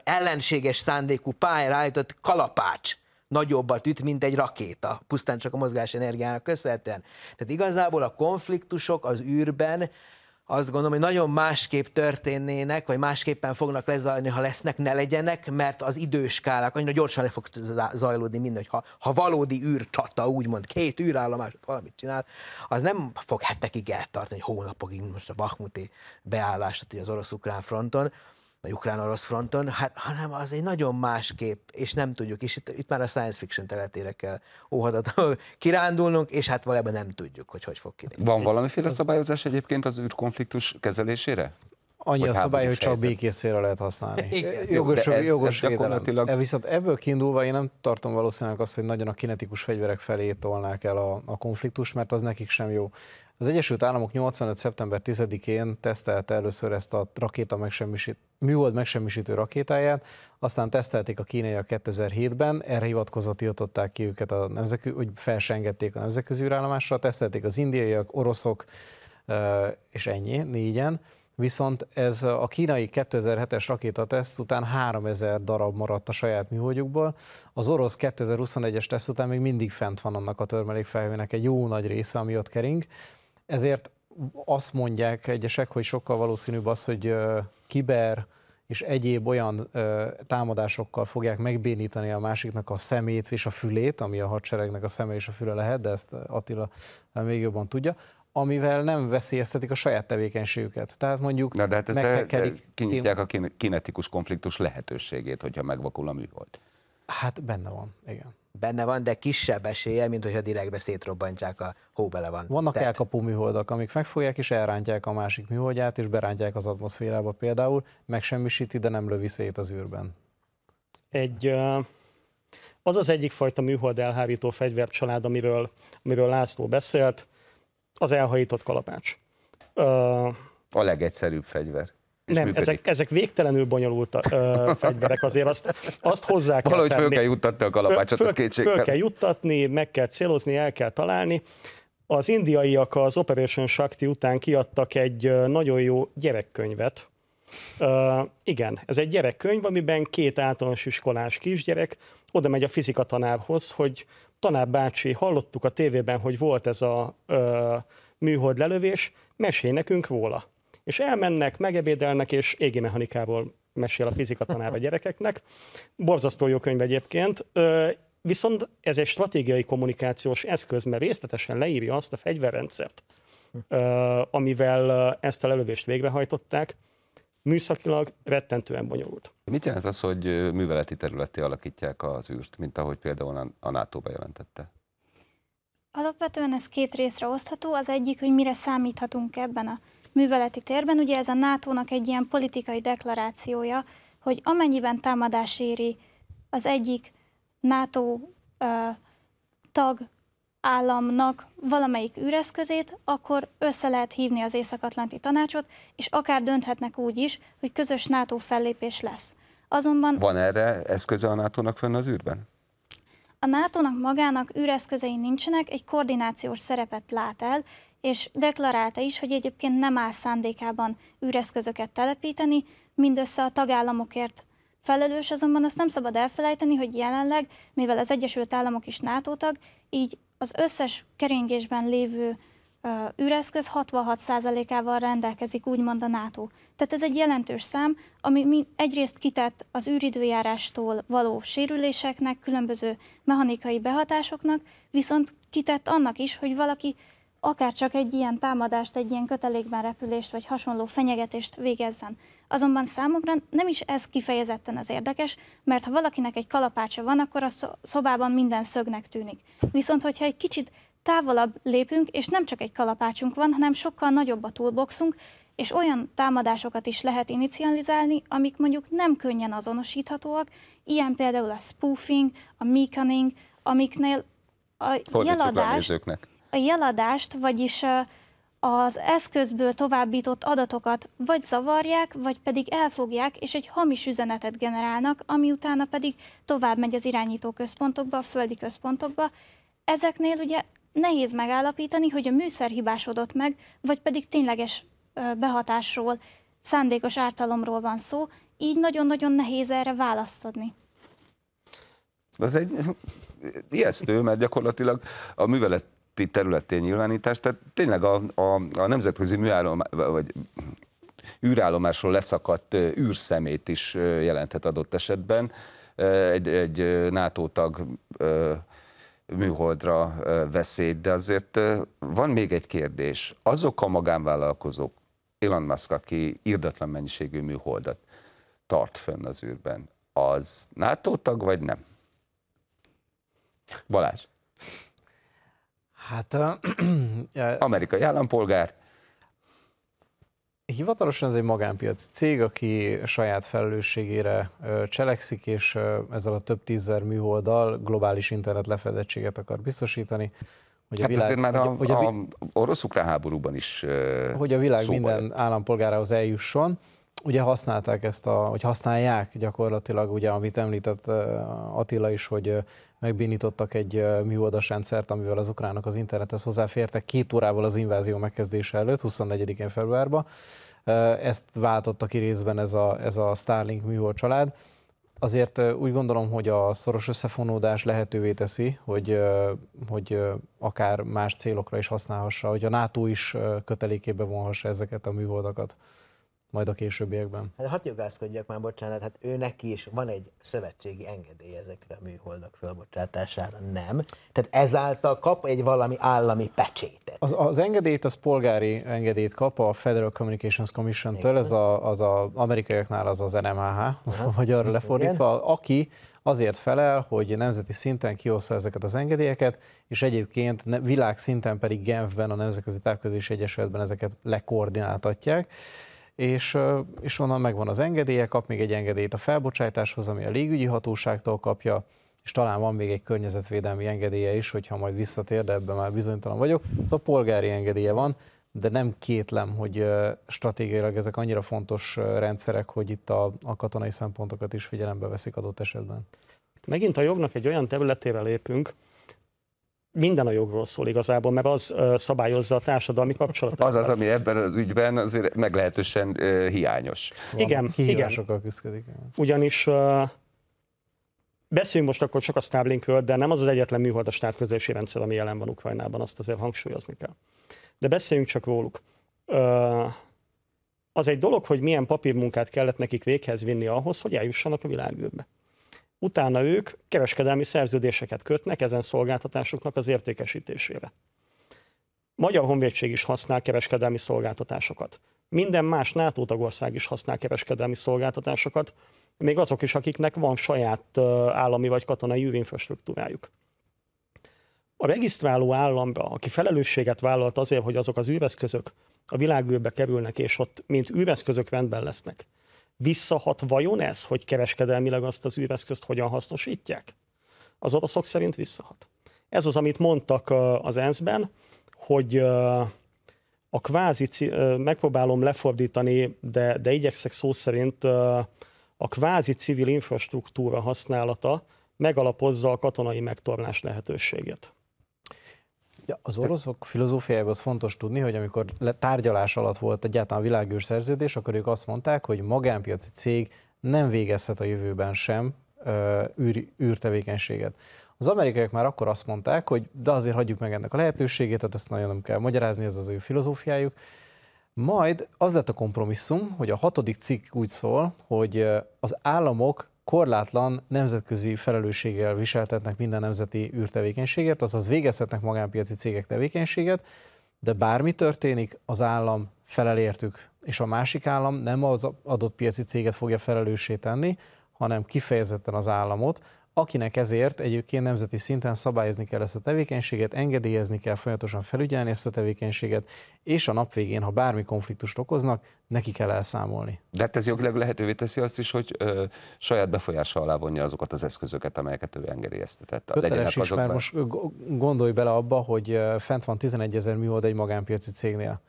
ellenséges szándékú pályára állított kalapács, nagyobbat üt, mint egy rakéta, pusztán csak a mozgás energiának köszönhetően. Tehát igazából a konfliktusok az űrben azt gondolom, hogy nagyon másképp történnének, vagy másképpen fognak lezajlani, ha lesznek, ne legyenek, mert az időskálák annyira gyorsan le fog zajlódni hogy Ha, ha valódi űrcsata, úgymond két űrállomás valamit csinál, az nem fog hetekig eltartani, hogy hónapokig most a Bakhmuti beállását az orosz-ukrán fronton, vagy ukrán-orosz fronton, hát, hanem az egy nagyon más kép, és nem tudjuk, és itt, itt már a science fiction teletére kell óhatatlanul <laughs> kirándulnunk, és hát valójában nem tudjuk, hogy hogy fog kinézni. Van valamiféle szabályozás egyébként az űrkonfliktus kezelésére? Annyi a szabály, hogy csak békészére lehet használni. <laughs> Igen. Jogos, de ez, jogos ez gyakorlatilag... E, viszont ebből kiindulva én nem tartom valószínűleg azt, hogy nagyon a kinetikus fegyverek felé tolnák el a, a konfliktus, mert az nekik sem jó. Az Egyesült Államok 85. szeptember 10-én tesztelte először ezt a rakéta megsemmisít, műhold megsemmisítő rakétáját, aztán tesztelték a kínaiak 2007-ben, erre hivatkozati adották ki őket, a nemzekü, hogy felsengedték a nemzetközi űrállomásra, tesztelték az indiaiak, oroszok, és ennyi, négyen. Viszont ez a kínai 2007-es rakétateszt után 3000 darab maradt a saját műholdjukból, az orosz 2021-es teszt után még mindig fent van annak a törmelékfelhőnek egy jó nagy része, ami ott kering, ezért azt mondják egyesek, hogy sokkal valószínűbb az, hogy kiber és egyéb olyan ö, támadásokkal fogják megbénítani a másiknak a szemét és a fülét, ami a hadseregnek a szeme és a füle lehet, de ezt Attila még jobban tudja, amivel nem veszélyeztetik a saját tevékenységüket. Tehát mondjuk Na, de hát megkekerik... kinyitják a kinetikus konfliktus lehetőségét, hogyha megvakul a műhold. Hát benne van, igen benne van, de kisebb esélye, mint hogyha direktbe szétrobbantják a hó van. Vannak Tehát... elkapó műholdak, amik megfogják és elrántják a másik műholdját, és berántják az atmoszférába például, megsemmisíti, de nem lövi szét az űrben. Egy, az az egyik fajta műhold elhárító fegyvercsalád, amiről, amiről László beszélt, az elhajított kalapács. A legegyszerűbb fegyver. És nem, ezek, ezek végtelenül bonyolult ö, fegyverek, azért azt, azt hozzá kell Valahogy tenni. föl kell juttatni a kalapácsot, föl, ez Föl kell juttatni, meg kell célozni, el kell találni. Az indiaiak az Operation Shakti után kiadtak egy nagyon jó gyerekkönyvet. Ö, igen, ez egy gyerekkönyv, amiben két általános iskolás kisgyerek oda megy a fizika tanárhoz, hogy tanár bácsi, hallottuk a tévében, hogy volt ez a ö, műhold lelövés, mesél nekünk róla és elmennek, megebédelnek, és égi mechanikából mesél a fizika tanár a gyerekeknek. Borzasztó jó könyv egyébként. Viszont ez egy stratégiai kommunikációs eszköz, mert részletesen leírja azt a fegyverrendszert, amivel ezt a lelövést végrehajtották. Műszakilag rettentően bonyolult. Mit jelent az, hogy műveleti területté alakítják az űrt, mint ahogy például a NATO bejelentette? Alapvetően ez két részre osztható. Az egyik, hogy mire számíthatunk ebben a műveleti térben. Ugye ez a NATO-nak egy ilyen politikai deklarációja, hogy amennyiben támadás éri az egyik NATO uh, tag államnak valamelyik űreszközét, akkor össze lehet hívni az Észak-Atlanti Tanácsot, és akár dönthetnek úgy is, hogy közös NATO fellépés lesz. Azonban Van erre eszköze a NATO-nak fönn az űrben? A NATO-nak magának űreszközei nincsenek, egy koordinációs szerepet lát el, és deklarálta is, hogy egyébként nem áll szándékában űreszközöket telepíteni, mindössze a tagállamokért felelős, azonban azt nem szabad elfelejteni, hogy jelenleg, mivel az Egyesült Államok is NATO tag, így az összes keringésben lévő űreszköz 66%-ával rendelkezik, úgymond a NATO. Tehát ez egy jelentős szám, ami egyrészt kitett az űridőjárástól való sérüléseknek, különböző mechanikai behatásoknak, viszont kitett annak is, hogy valaki akár csak egy ilyen támadást, egy ilyen kötelékben repülést vagy hasonló fenyegetést végezzen. Azonban számomra nem is ez kifejezetten az érdekes, mert ha valakinek egy kalapácsa van, akkor a szobában minden szögnek tűnik. Viszont, hogyha egy kicsit távolabb lépünk, és nem csak egy kalapácsunk van, hanem sokkal nagyobb a toolboxunk, és olyan támadásokat is lehet inicializálni, amik mondjuk nem könnyen azonosíthatóak, ilyen például a spoofing, a meekening, amiknél a Fordítsuk jeladást... A a jeladást, vagyis az eszközből továbbított adatokat vagy zavarják, vagy pedig elfogják, és egy hamis üzenetet generálnak, ami utána pedig tovább megy az irányító központokba, a földi központokba. Ezeknél ugye nehéz megállapítani, hogy a műszer hibásodott meg, vagy pedig tényleges behatásról, szándékos ártalomról van szó, így nagyon-nagyon nehéz erre választ adni. Ez egy <laughs> ijesztő, mert gyakorlatilag a művelet területén nyilvánítás, tehát tényleg a, a, a nemzetközi műállomás, vagy űrállomásról leszakadt űrszemét is jelenthet adott esetben. Egy, egy NATO tag műholdra veszélyt, de azért van még egy kérdés. Azok a magánvállalkozók, Elon Musk, aki írdatlan mennyiségű műholdat tart fönn az űrben, az NATO tag vagy nem? Balázs. Hát, <clears throat> a... Amerikai állampolgár. Hivatalosan ez egy magánpiac, cég, aki saját felelősségére cselekszik, és ezzel a több tízzer műholddal globális internet lefedettséget akar biztosítani. Hogy hát a világ, már hogy a, a, a orosz-ukrán háborúban is Hogy a világ minden lett. állampolgárához eljusson. Ugye használták ezt, a, hogy használják gyakorlatilag, ugye, amit említett Attila is, hogy megbénítottak egy műholdas rendszert, amivel az ukránok az internethez hozzáfértek két órával az invázió megkezdése előtt, 24-én februárban. Ezt váltotta ki részben ez a, ez a Starlink műhold család. Azért úgy gondolom, hogy a szoros összefonódás lehetővé teszi, hogy, hogy akár más célokra is használhassa, hogy a NATO is kötelékébe vonhassa ezeket a műholdakat majd a későbbiekben. Hát hadd jogászkodjak már, bocsánat, hát ő neki is van egy szövetségi engedély ezekre a műholdak felbocsátására. nem? Tehát ezáltal kap egy valami állami pecsétet. Az, az engedélyt, az polgári engedélyt kap a Federal Communications Commission-től, ez a, az a, amerikaiaknál az az NMHH, <laughs> arra lefordítva, Igen. aki azért felel, hogy nemzeti szinten kioszta ezeket az engedélyeket, és egyébként világszinten pedig Genfben, a Nemzetközi Távközlési Egyesületben ezeket lekoordináltatják és, és onnan megvan az engedélye, kap még egy engedélyt a felbocsátáshoz, ami a légügyi hatóságtól kapja, és talán van még egy környezetvédelmi engedélye is, hogyha majd visszatér, de ebben már bizonytalan vagyok. Szóval polgári engedélye van, de nem kétlem, hogy stratégiailag ezek annyira fontos rendszerek, hogy itt a, a katonai szempontokat is figyelembe veszik adott esetben. Megint a jognak egy olyan területére lépünk, minden a jogról szól igazából, mert az szabályozza a társadalmi kapcsolatot. Az az, ami ebben az ügyben azért meglehetősen hiányos. Van, igen, igen. küzdik. Ugyanis Beszéljünk most akkor csak a Starlinkről, de nem az az egyetlen műholdas távközlési rendszer, ami jelen van Ukrajnában, azt azért hangsúlyozni kell. De beszéljünk csak róluk. az egy dolog, hogy milyen papírmunkát kellett nekik véghez vinni ahhoz, hogy eljussanak a világűrbe utána ők kereskedelmi szerződéseket kötnek ezen szolgáltatásoknak az értékesítésére. Magyar Honvédség is használ kereskedelmi szolgáltatásokat. Minden más NATO tagország is használ kereskedelmi szolgáltatásokat, még azok is, akiknek van saját állami vagy katonai űrinfrastruktúrájuk. A regisztráló államba, aki felelősséget vállalt azért, hogy azok az űreszközök a világűrbe kerülnek, és ott mint űreszközök rendben lesznek, Visszahat vajon ez, hogy kereskedelmileg azt az űreszközt hogyan hasznosítják? Az oroszok szerint visszahat. Ez az, amit mondtak az ENSZ-ben, hogy a kvázi, megpróbálom lefordítani, de, de igyekszek szó szerint, a kvázi civil infrastruktúra használata megalapozza a katonai megtorlás lehetőségét. Ja, az oroszok filozófiájában az fontos tudni, hogy amikor tárgyalás alatt volt egyáltalán a világűr szerződés, akkor ők azt mondták, hogy magánpiaci cég nem végezhet a jövőben sem űr, űrtevékenységet. Az amerikaiak már akkor azt mondták, hogy de azért hagyjuk meg ennek a lehetőségét, tehát ezt nagyon nem kell magyarázni, ez az ő filozófiájuk. Majd az lett a kompromisszum, hogy a hatodik cikk úgy szól, hogy az államok korlátlan nemzetközi felelősséggel viseltetnek minden nemzeti űrtevékenységet, azaz végezhetnek magánpiaci cégek tevékenységet, de bármi történik, az állam felelértük, és a másik állam nem az adott piaci céget fogja felelőssé tenni, hanem kifejezetten az államot, akinek ezért egyébként nemzeti szinten szabályozni kell ezt a tevékenységet, engedélyezni kell, folyamatosan felügyelni ezt a tevékenységet, és a nap végén, ha bármi konfliktust okoznak, neki kell elszámolni. De hát ez jogilag lehetővé teszi azt is, hogy ö, saját befolyása alá vonja azokat az eszközöket, amelyeket ő engedélyeztetett. Köteles is, mert most gondolj bele abba, hogy fent van 11 ezer műhold egy magánpiaci cégnél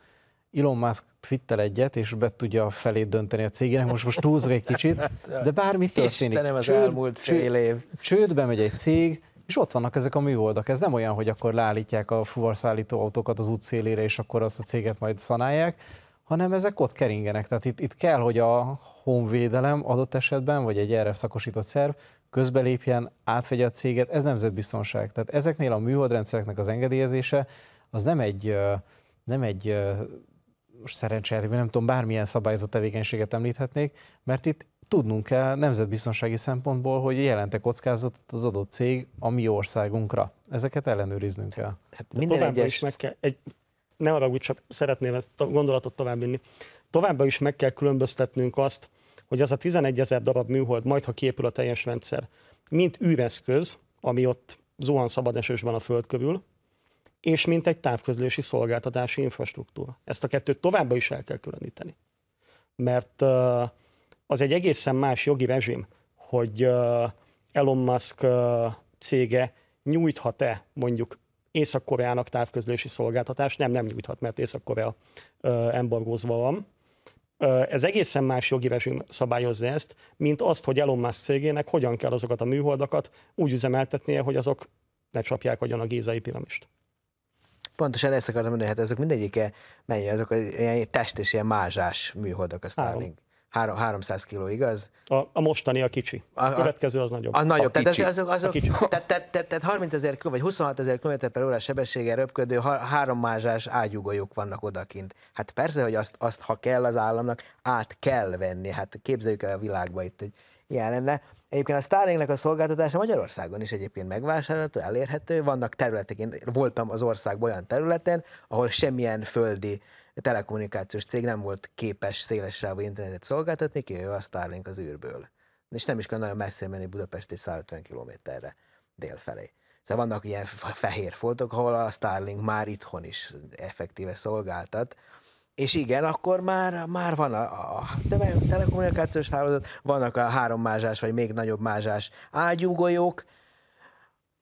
Elon Musk twitter egyet, és be tudja a felét dönteni a cégének, most most túlzok egy kicsit, de bármi <laughs> történik. Istenem, az csőd, elmúlt fél év. Csődbe megy egy cég, és ott vannak ezek a műholdak. Ez nem olyan, hogy akkor leállítják a fuvarszállító autókat az útszélére, és akkor azt a céget majd szanálják, hanem ezek ott keringenek. Tehát itt, itt kell, hogy a honvédelem adott esetben, vagy egy erre szakosított szerv közbelépjen, átvegye a céget, ez nemzetbiztonság. Tehát ezeknél a műholdrendszereknek az engedélyezése az nem egy, nem egy most szerencsejátékban, nem tudom, bármilyen szabályozott tevékenységet említhetnék, mert itt tudnunk kell nemzetbiztonsági szempontból, hogy jelente kockázatot az adott cég a mi országunkra. Ezeket ellenőriznünk kell. Hát minden egyes... Is meg kell, egy, ne úgy, csak szeretném ezt a gondolatot továbbvinni. Továbbá is meg kell különböztetnünk azt, hogy az a 11 ezer darab műhold, majd ha kiépül a teljes rendszer, mint űreszköz, ami ott zuhan szabad esősben a föld körül, és mint egy távközlési szolgáltatási infrastruktúra. Ezt a kettőt továbbra is el kell különíteni. Mert az egy egészen más jogi rezsim, hogy Elon Musk cége nyújthat-e mondjuk Észak-Koreának távközlési szolgáltatást, nem, nem nyújthat, mert Észak-Korea embargózva van. Ez egészen más jogi rezsim szabályozza ezt, mint azt, hogy Elon Musk cégének hogyan kell azokat a műholdakat úgy üzemeltetnie, hogy azok ne csapják hogyan a gézai piramist. Pontosan ezt akartam mondani, hát ezek mindegyike mennyi, azok ilyen test és ilyen mázsás műholdak a Starlink. Három. 300 kiló, igaz? A, a mostani a kicsi. A, a következő az nagyobb. A nagyobb. A tehát, azok, azok, a tehát, tehát, tehát, tehát 30 ezer km vagy 26 ezer km per órás sebességgel röpködő mázsás ágyúgolyók vannak odakint. Hát persze, hogy azt, azt, ha kell az államnak, át kell venni. Hát képzeljük el a világba itt egy ilyen lenne. Egyébként a Starlinknek a szolgáltatása Magyarországon is egyébként megvásárolható, elérhető. Vannak területek, én voltam az ország olyan területen, ahol semmilyen földi telekommunikációs cég nem volt képes szélessávú internetet szolgáltatni, ki a Starlink az űrből. És nem is kell nagyon messze menni Budapesti 150 kilométerre délfelé. Szóval vannak ilyen fehér foltok, ahol a Starlink már itthon is effektíve szolgáltat és igen, akkor már, már van a, a telekommunikációs hálózat, vannak a három mázsás, vagy még nagyobb mázsás ágyúgolyók,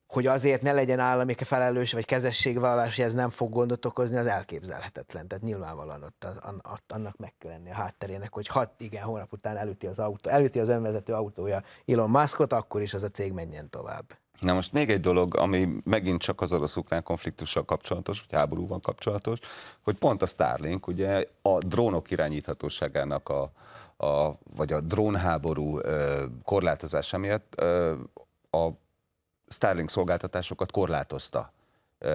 hogy azért ne legyen állami felelős, vagy kezességvállalás, hogy ez nem fog gondot okozni, az elképzelhetetlen. Tehát nyilvánvalóan ott, ott annak meg kell lenni a hátterének, hogy ha igen, hónap után elüti az, autó, elüti az önvezető autója Elon Muskot, akkor is az a cég menjen tovább. Na most még egy dolog, ami megint csak az orosz-ukrán konfliktussal kapcsolatos, vagy háborúval kapcsolatos, hogy pont a Starlink ugye a drónok irányíthatóságának a, a vagy a drónháború korlátozása miatt a Starlink szolgáltatásokat korlátozta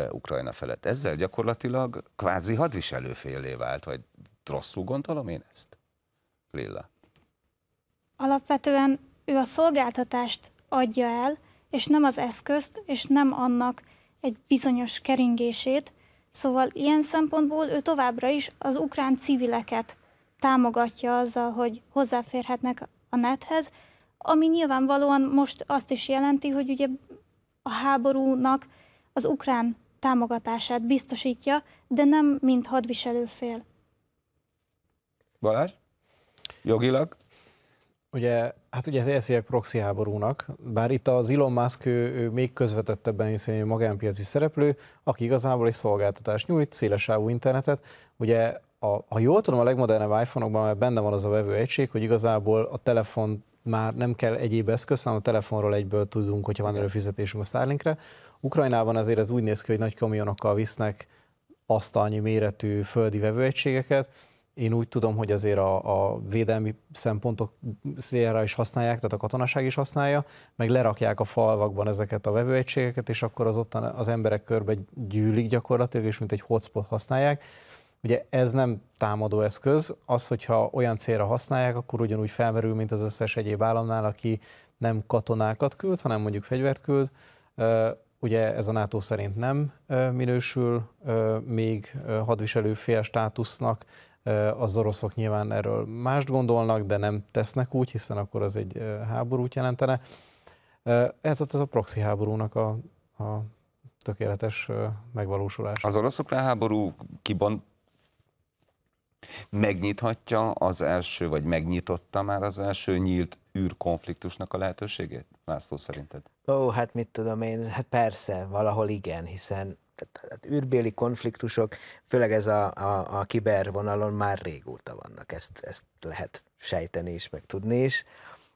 Ukrajna felett. Ezzel gyakorlatilag kvázi hadviselőfélé vált, vagy rosszul gondolom én ezt? Lilla. Alapvetően ő a szolgáltatást adja el, és nem az eszközt, és nem annak egy bizonyos keringését, szóval ilyen szempontból ő továbbra is az ukrán civileket támogatja azzal, hogy hozzáférhetnek a nethez, ami nyilvánvalóan most azt is jelenti, hogy ugye a háborúnak az ukrán támogatását biztosítja, de nem mint hadviselő fél. Balázs? Jogilag? Ugye Hát ugye ez elsőjeg proxy háborúnak, bár itt az Elon Musk ő, ő még közvetettebben, hiszen ő magánpiaci szereplő, aki igazából egy szolgáltatást nyújt, szélesávú internetet. Ugye, a, ha jól tudom, a legmodernebb iPhone-okban már benne van az a vevő egység, hogy igazából a telefon már nem kell egyéb eszköz, hanem a telefonról egyből tudunk, hogyha van előfizetésünk a Starlinkre. Ukrajnában azért ez úgy néz ki, hogy nagy kamionokkal visznek asztalnyi méretű földi vevőegységeket, én úgy tudom, hogy azért a, a védelmi szempontok célra is használják, tehát a katonaság is használja, meg lerakják a falvakban ezeket a vevőegységeket, és akkor az ottan az emberek körbe gyűlik gyakorlatilag, és mint egy hotspot használják. Ugye ez nem támadó eszköz, az, hogyha olyan célra használják, akkor ugyanúgy felmerül, mint az összes egyéb államnál, aki nem katonákat küld, hanem mondjuk fegyvert küld. Ugye ez a NATO szerint nem minősül még hadviselőfél státusznak, az oroszok nyilván erről mást gondolnak, de nem tesznek úgy, hiszen akkor az egy háborút jelentene. Ez az a proxy háborúnak a, a tökéletes megvalósulás. Az oroszok háború kibont megnyithatja az első, vagy megnyitotta már az első nyílt űrkonfliktusnak a lehetőségét? László szerinted? Ó, hát mit tudom én, hát persze, valahol igen, hiszen tehát űrbéli konfliktusok, főleg ez a, a, a vonalon már régóta vannak, ezt, ezt lehet sejteni is, meg tudni is.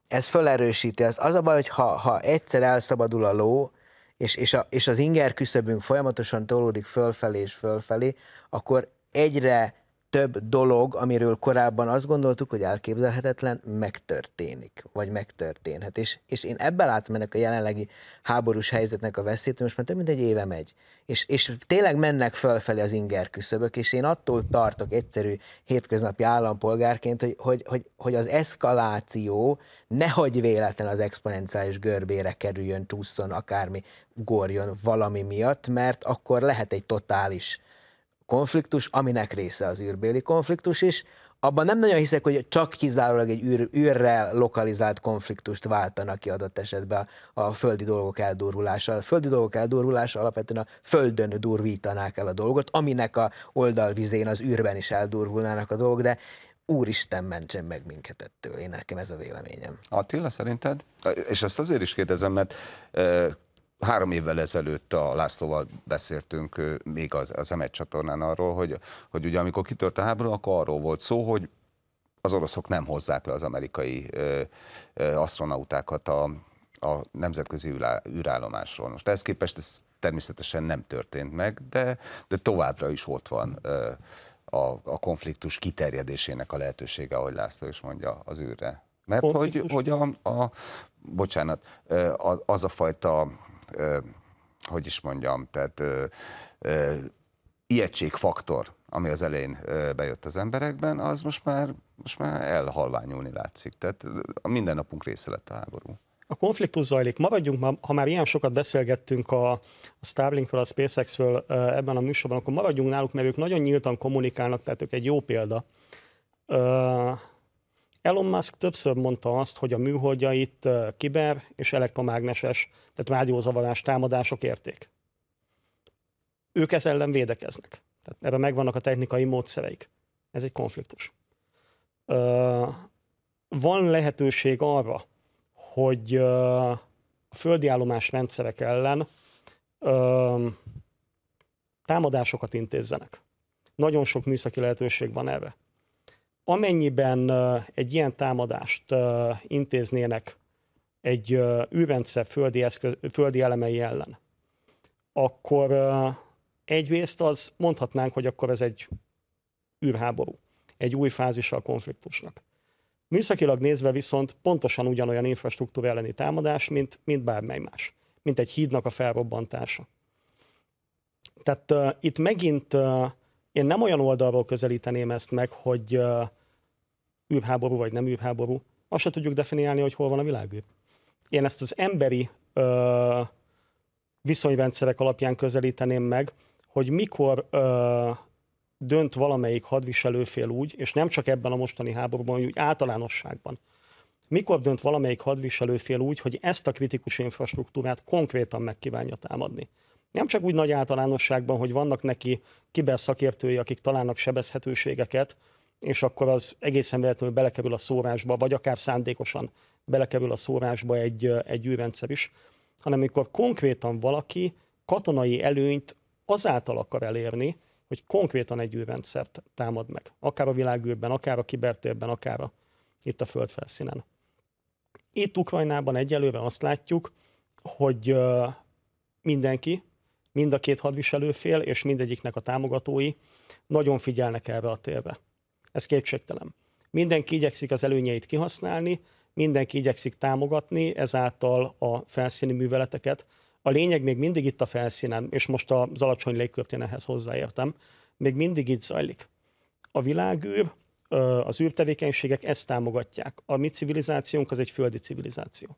Ez felerősíti, az, az a baj, hogy ha, ha egyszer elszabadul a ló, és, és, a, és az inger küszöbünk folyamatosan tolódik fölfelé és fölfelé, akkor egyre több dolog, amiről korábban azt gondoltuk, hogy elképzelhetetlen, megtörténik, vagy megtörténhet. És, és én ebben látom ennek a jelenlegi háborús helyzetnek a veszélyt, most már több mint egy éve megy. És, és tényleg mennek fölfelé az inger küszöbök, és én attól tartok egyszerű hétköznapi állampolgárként, hogy, hogy, hogy, hogy az eszkaláció nehogy véletlen az exponenciális görbére kerüljön, csúszson, akármi, gorjon valami miatt, mert akkor lehet egy totális konfliktus, aminek része az űrbéli konfliktus is. Abban nem nagyon hiszek, hogy csak kizárólag egy űr, űrrel lokalizált konfliktust váltanak ki adott esetben a, földi dolgok eldurrulása. A földi dolgok eldurrulása alapvetően a földön durvítanák el a dolgot, aminek a oldalvizén az űrben is eldurvulnának a dolgok, de Úristen mentsen meg minket ettől, én nekem ez a véleményem. Attila, szerinted? És ezt azért is kérdezem, mert eh, három évvel ezelőtt a Lászlóval beszéltünk még az, az M1 csatornán arról, hogy, hogy ugye amikor kitört a háború, akkor arról volt szó, hogy az oroszok nem hozzák le az amerikai ö, ö, astronautákat a, a nemzetközi űrállomásról. Most ezt képest ez természetesen nem történt meg, de, de továbbra is ott van ö, a, a konfliktus kiterjedésének a lehetősége, ahogy László is mondja, az űrre. Mert hogy, hogy a, a, bocsánat, az a fajta hogy is mondjam, tehát ijegységfaktor, ami az elején bejött az emberekben, az most már, most már elhalványulni látszik. Tehát a mindennapunk része lett a háború. A konfliktus zajlik. Maradjunk, ma, ha már ilyen sokat beszélgettünk a, a Starlinkről, a SpaceX-ről ebben a műsorban, akkor maradjunk náluk, mert ők nagyon nyíltan kommunikálnak, tehát ők egy jó példa. Elon Musk többször mondta azt, hogy a műholdjait kiber és elektromágneses, tehát rádiózavarás támadások érték. Ők ez ellen védekeznek. Tehát erre megvannak a technikai módszereik. Ez egy konfliktus. Van lehetőség arra, hogy a földi állomás rendszerek ellen támadásokat intézzenek. Nagyon sok műszaki lehetőség van erre Amennyiben egy ilyen támadást intéznének egy űrrendszer földi, eszköz, földi elemei ellen, akkor egyrészt az mondhatnánk, hogy akkor ez egy űrháború, egy új fázis a konfliktusnak. Műszakilag nézve viszont pontosan ugyanolyan infrastruktúra elleni támadás, mint, mint bármely más, mint egy hídnak a felrobbantása. Tehát uh, itt megint uh, én nem olyan oldalról közelíteném ezt meg, hogy uh, űrháború vagy nem űrháború. Azt se tudjuk definiálni, hogy hol van a világűr. Én ezt az emberi uh, viszonyrendszerek alapján közelíteném meg, hogy mikor uh, dönt valamelyik hadviselőfél úgy, és nem csak ebben a mostani háborúban, úgy általánosságban, mikor dönt valamelyik hadviselőfél úgy, hogy ezt a kritikus infrastruktúrát konkrétan megkívánja támadni? nem csak úgy nagy általánosságban, hogy vannak neki kiber szakértői, akik találnak sebezhetőségeket, és akkor az egészen véletlenül belekerül a szórásba, vagy akár szándékosan belekerül a szórásba egy, egy űrrendszer is, hanem amikor konkrétan valaki katonai előnyt azáltal akar elérni, hogy konkrétan egy űrrendszert támad meg. Akár a világűrben, akár a kibertérben, akár a, itt a földfelszínen. Itt Ukrajnában egyelőre azt látjuk, hogy mindenki, mind a két hadviselőfél és mindegyiknek a támogatói nagyon figyelnek erre a térbe. Ez kétségtelen. Mindenki igyekszik az előnyeit kihasználni, mindenki igyekszik támogatni ezáltal a felszíni műveleteket. A lényeg még mindig itt a felszínen, és most az alacsony légkörtén ehhez hozzáértem, még mindig itt zajlik. A világűr, az űrtevékenységek ezt támogatják. A mi civilizációnk az egy földi civilizáció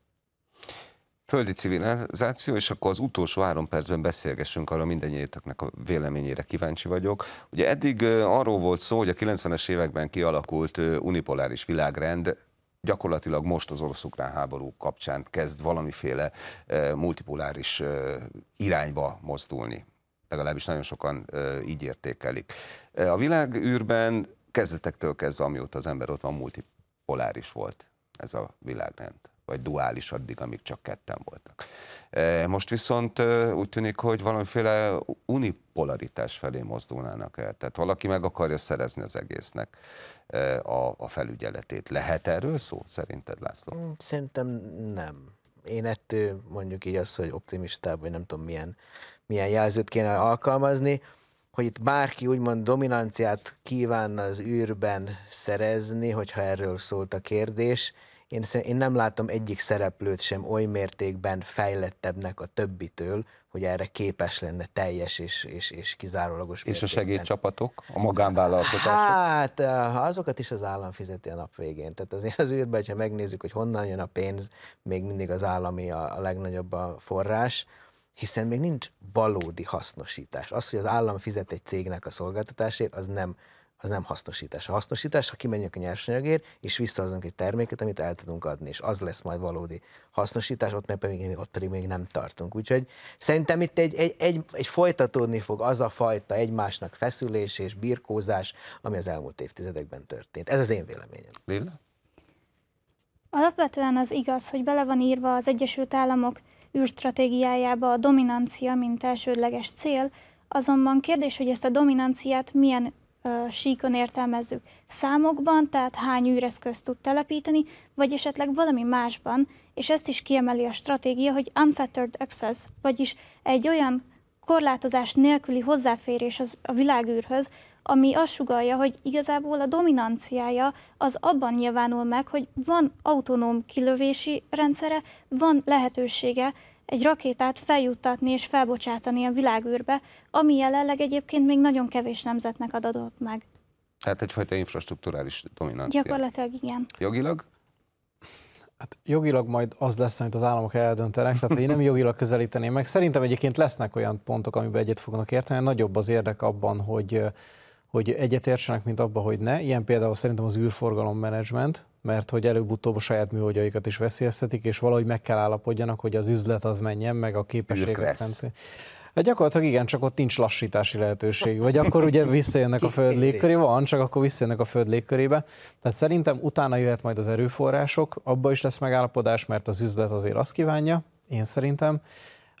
földi civilizáció, és akkor az utolsó három percben beszélgessünk arra mindennyiéteknek a véleményére kíváncsi vagyok. Ugye eddig arról volt szó, hogy a 90-es években kialakult unipoláris világrend gyakorlatilag most az orosz háború kapcsán kezd valamiféle multipoláris irányba mozdulni. Legalábbis nagyon sokan így értékelik. A világűrben kezdetektől kezdve, amióta az ember ott van, multipoláris volt ez a világrend vagy duális addig, amíg csak ketten voltak. E, most viszont e, úgy tűnik, hogy valamiféle unipolaritás felé mozdulnának el. Tehát valaki meg akarja szerezni az egésznek e, a, a felügyeletét. Lehet erről szó, szerinted, László? Mm, szerintem nem. Én ettől mondjuk így azt, hogy optimistább, vagy nem tudom milyen, milyen jelzőt kéne alkalmazni, hogy itt bárki úgymond dominanciát kívánna az űrben szerezni, hogyha erről szólt a kérdés, én, én nem látom egyik szereplőt sem oly mértékben fejlettebbnek a többitől, hogy erre képes lenne teljes és, és, és kizárólagos És a segédcsapatok, a magánvállalatok? Hát, eh, azokat is az állam fizeti a nap végén. Tehát azért az űrben, ha megnézzük, hogy honnan jön a pénz, még mindig az állami a, a legnagyobb a forrás, hiszen még nincs valódi hasznosítás. Az, hogy az állam fizet egy cégnek a szolgáltatásért, az nem az nem hasznosítás. A hasznosítás, ha kimenjünk a nyersanyagért, és visszahozunk egy terméket, amit el tudunk adni, és az lesz majd valódi hasznosítás, ott, meg pedig, ott pedig még nem tartunk. Úgyhogy szerintem itt egy, egy, egy, egy folytatódni fog az a fajta egymásnak feszülés és birkózás, ami az elmúlt évtizedekben történt. Ez az én véleményem. Lilla? Alapvetően az igaz, hogy bele van írva az Egyesült Államok űrstratégiájába a dominancia, mint elsődleges cél, azonban kérdés, hogy ezt a dominanciát milyen síkon értelmezzük számokban, tehát hány űreszközt tud telepíteni, vagy esetleg valami másban, és ezt is kiemeli a stratégia, hogy unfettered access, vagyis egy olyan korlátozás nélküli hozzáférés az a világűrhöz, ami azt sugalja, hogy igazából a dominanciája az abban nyilvánul meg, hogy van autonóm kilövési rendszere, van lehetősége egy rakétát feljuttatni és felbocsátani a világűrbe, ami jelenleg egyébként még nagyon kevés nemzetnek adott meg. Tehát egyfajta infrastruktúrális dominancia. Gyakorlatilag igen. Jogilag? Hát jogilag majd az lesz, amit az államok eldöntenek, tehát én nem jogilag közelíteném meg. Szerintem egyébként lesznek olyan pontok, amiben egyet fognak érteni, nagyobb az érdek abban, hogy hogy egyetértsenek, mint abba, hogy ne. Ilyen például szerintem az űrforgalom menedzsment, mert hogy előbb-utóbb a saját műholdjaikat is veszélyeztetik, és valahogy meg kell állapodjanak, hogy az üzlet az menjen, meg a képességek fent. Hát gyakorlatilag igen, csak ott nincs lassítási lehetőség. Vagy akkor ugye visszajönnek a föld légköré, van, csak akkor visszajönnek a föld légkörébe. Tehát szerintem utána jöhet majd az erőforrások, abba is lesz megállapodás, mert az üzlet azért azt kívánja, én szerintem,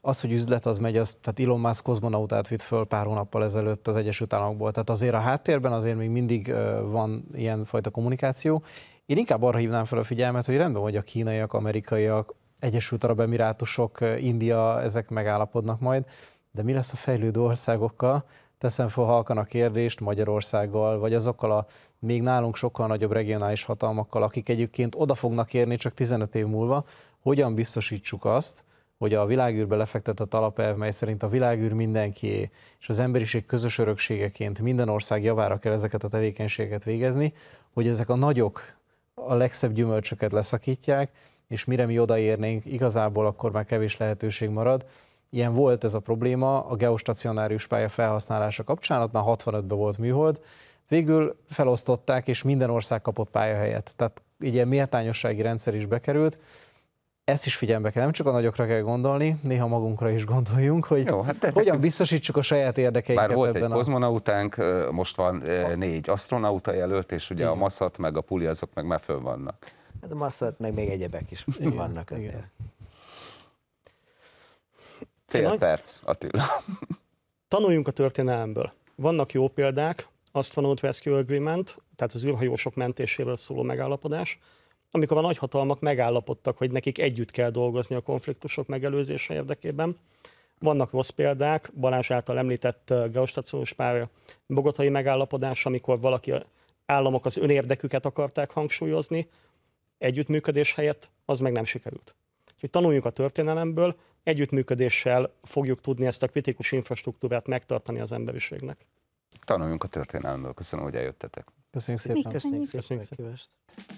az, hogy üzlet az megy, az, tehát Elon Musk kozmonautát vitt föl pár hónappal ezelőtt az Egyesült Államokból, tehát azért a háttérben azért még mindig van ilyen fajta kommunikáció. Én inkább arra hívnám fel a figyelmet, hogy rendben vagy a kínaiak, amerikaiak, Egyesült Arab Emirátusok, India, ezek megállapodnak majd, de mi lesz a fejlődő országokkal? Teszem fel halkan a kérdést Magyarországgal, vagy azokkal a még nálunk sokkal nagyobb regionális hatalmakkal, akik egyébként oda fognak érni csak 15 év múlva, hogyan biztosítsuk azt, hogy a világűrbe lefektetett alapelv, mely szerint a világűr mindenkié, és az emberiség közös örökségeként minden ország javára kell ezeket a tevékenységeket végezni, hogy ezek a nagyok a legszebb gyümölcsöket leszakítják, és mire mi odaérnénk, igazából akkor már kevés lehetőség marad. Ilyen volt ez a probléma a geostacionárius pálya felhasználása kapcsán, ott már 65-ben volt műhold, végül felosztották, és minden ország kapott pályahelyet. Tehát egy ilyen méltányossági rendszer is bekerült, ezt is figyelembe kell, nem csak a nagyokra kell gondolni, néha magunkra is gondoljunk, hogy Jó, hát te, hogyan biztosítsuk a saját érdekeinket. Bár volt ebben egy kozmonautánk, most van a... négy astronauta jelölt, és ugye Igen. a maszat meg a puli azok meg már föl vannak. Hát a maszat meg még egyebek is Igen. vannak. Igen. Fél Igen. perc, Attila. <laughs> Tanuljunk a történelemből. Vannak jó példák, Astronaut Rescue Agreement, tehát az űrhajósok mentéséről szóló megállapodás, amikor a nagyhatalmak megállapodtak, hogy nekik együtt kell dolgozni a konfliktusok megelőzése érdekében. Vannak rossz példák, Balázs által említett uh, geostációs pár bogotai megállapodás, amikor valaki államok az önérdeküket akarták hangsúlyozni, együttműködés helyett az meg nem sikerült. Úgyhogy tanuljunk a történelemből, együttműködéssel fogjuk tudni ezt a kritikus infrastruktúrát megtartani az emberiségnek. Tanuljunk a történelemből. Köszönöm, hogy eljöttetek. Köszönjük szépen. Köszönjük, köszönjük, köszönjük szépen.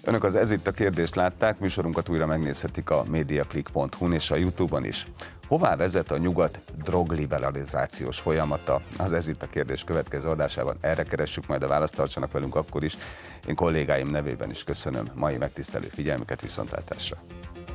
Önök az Ez itt a kérdést látták, műsorunkat újra megnézhetik a mediaclick.hu-n és a Youtube-on is. Hová vezet a nyugat drogliberalizációs folyamata? Az Ez itt a kérdés következő adásában erre keressük, majd a választ tartsanak velünk akkor is. Én kollégáim nevében is köszönöm mai megtisztelő figyelmüket viszontlátásra.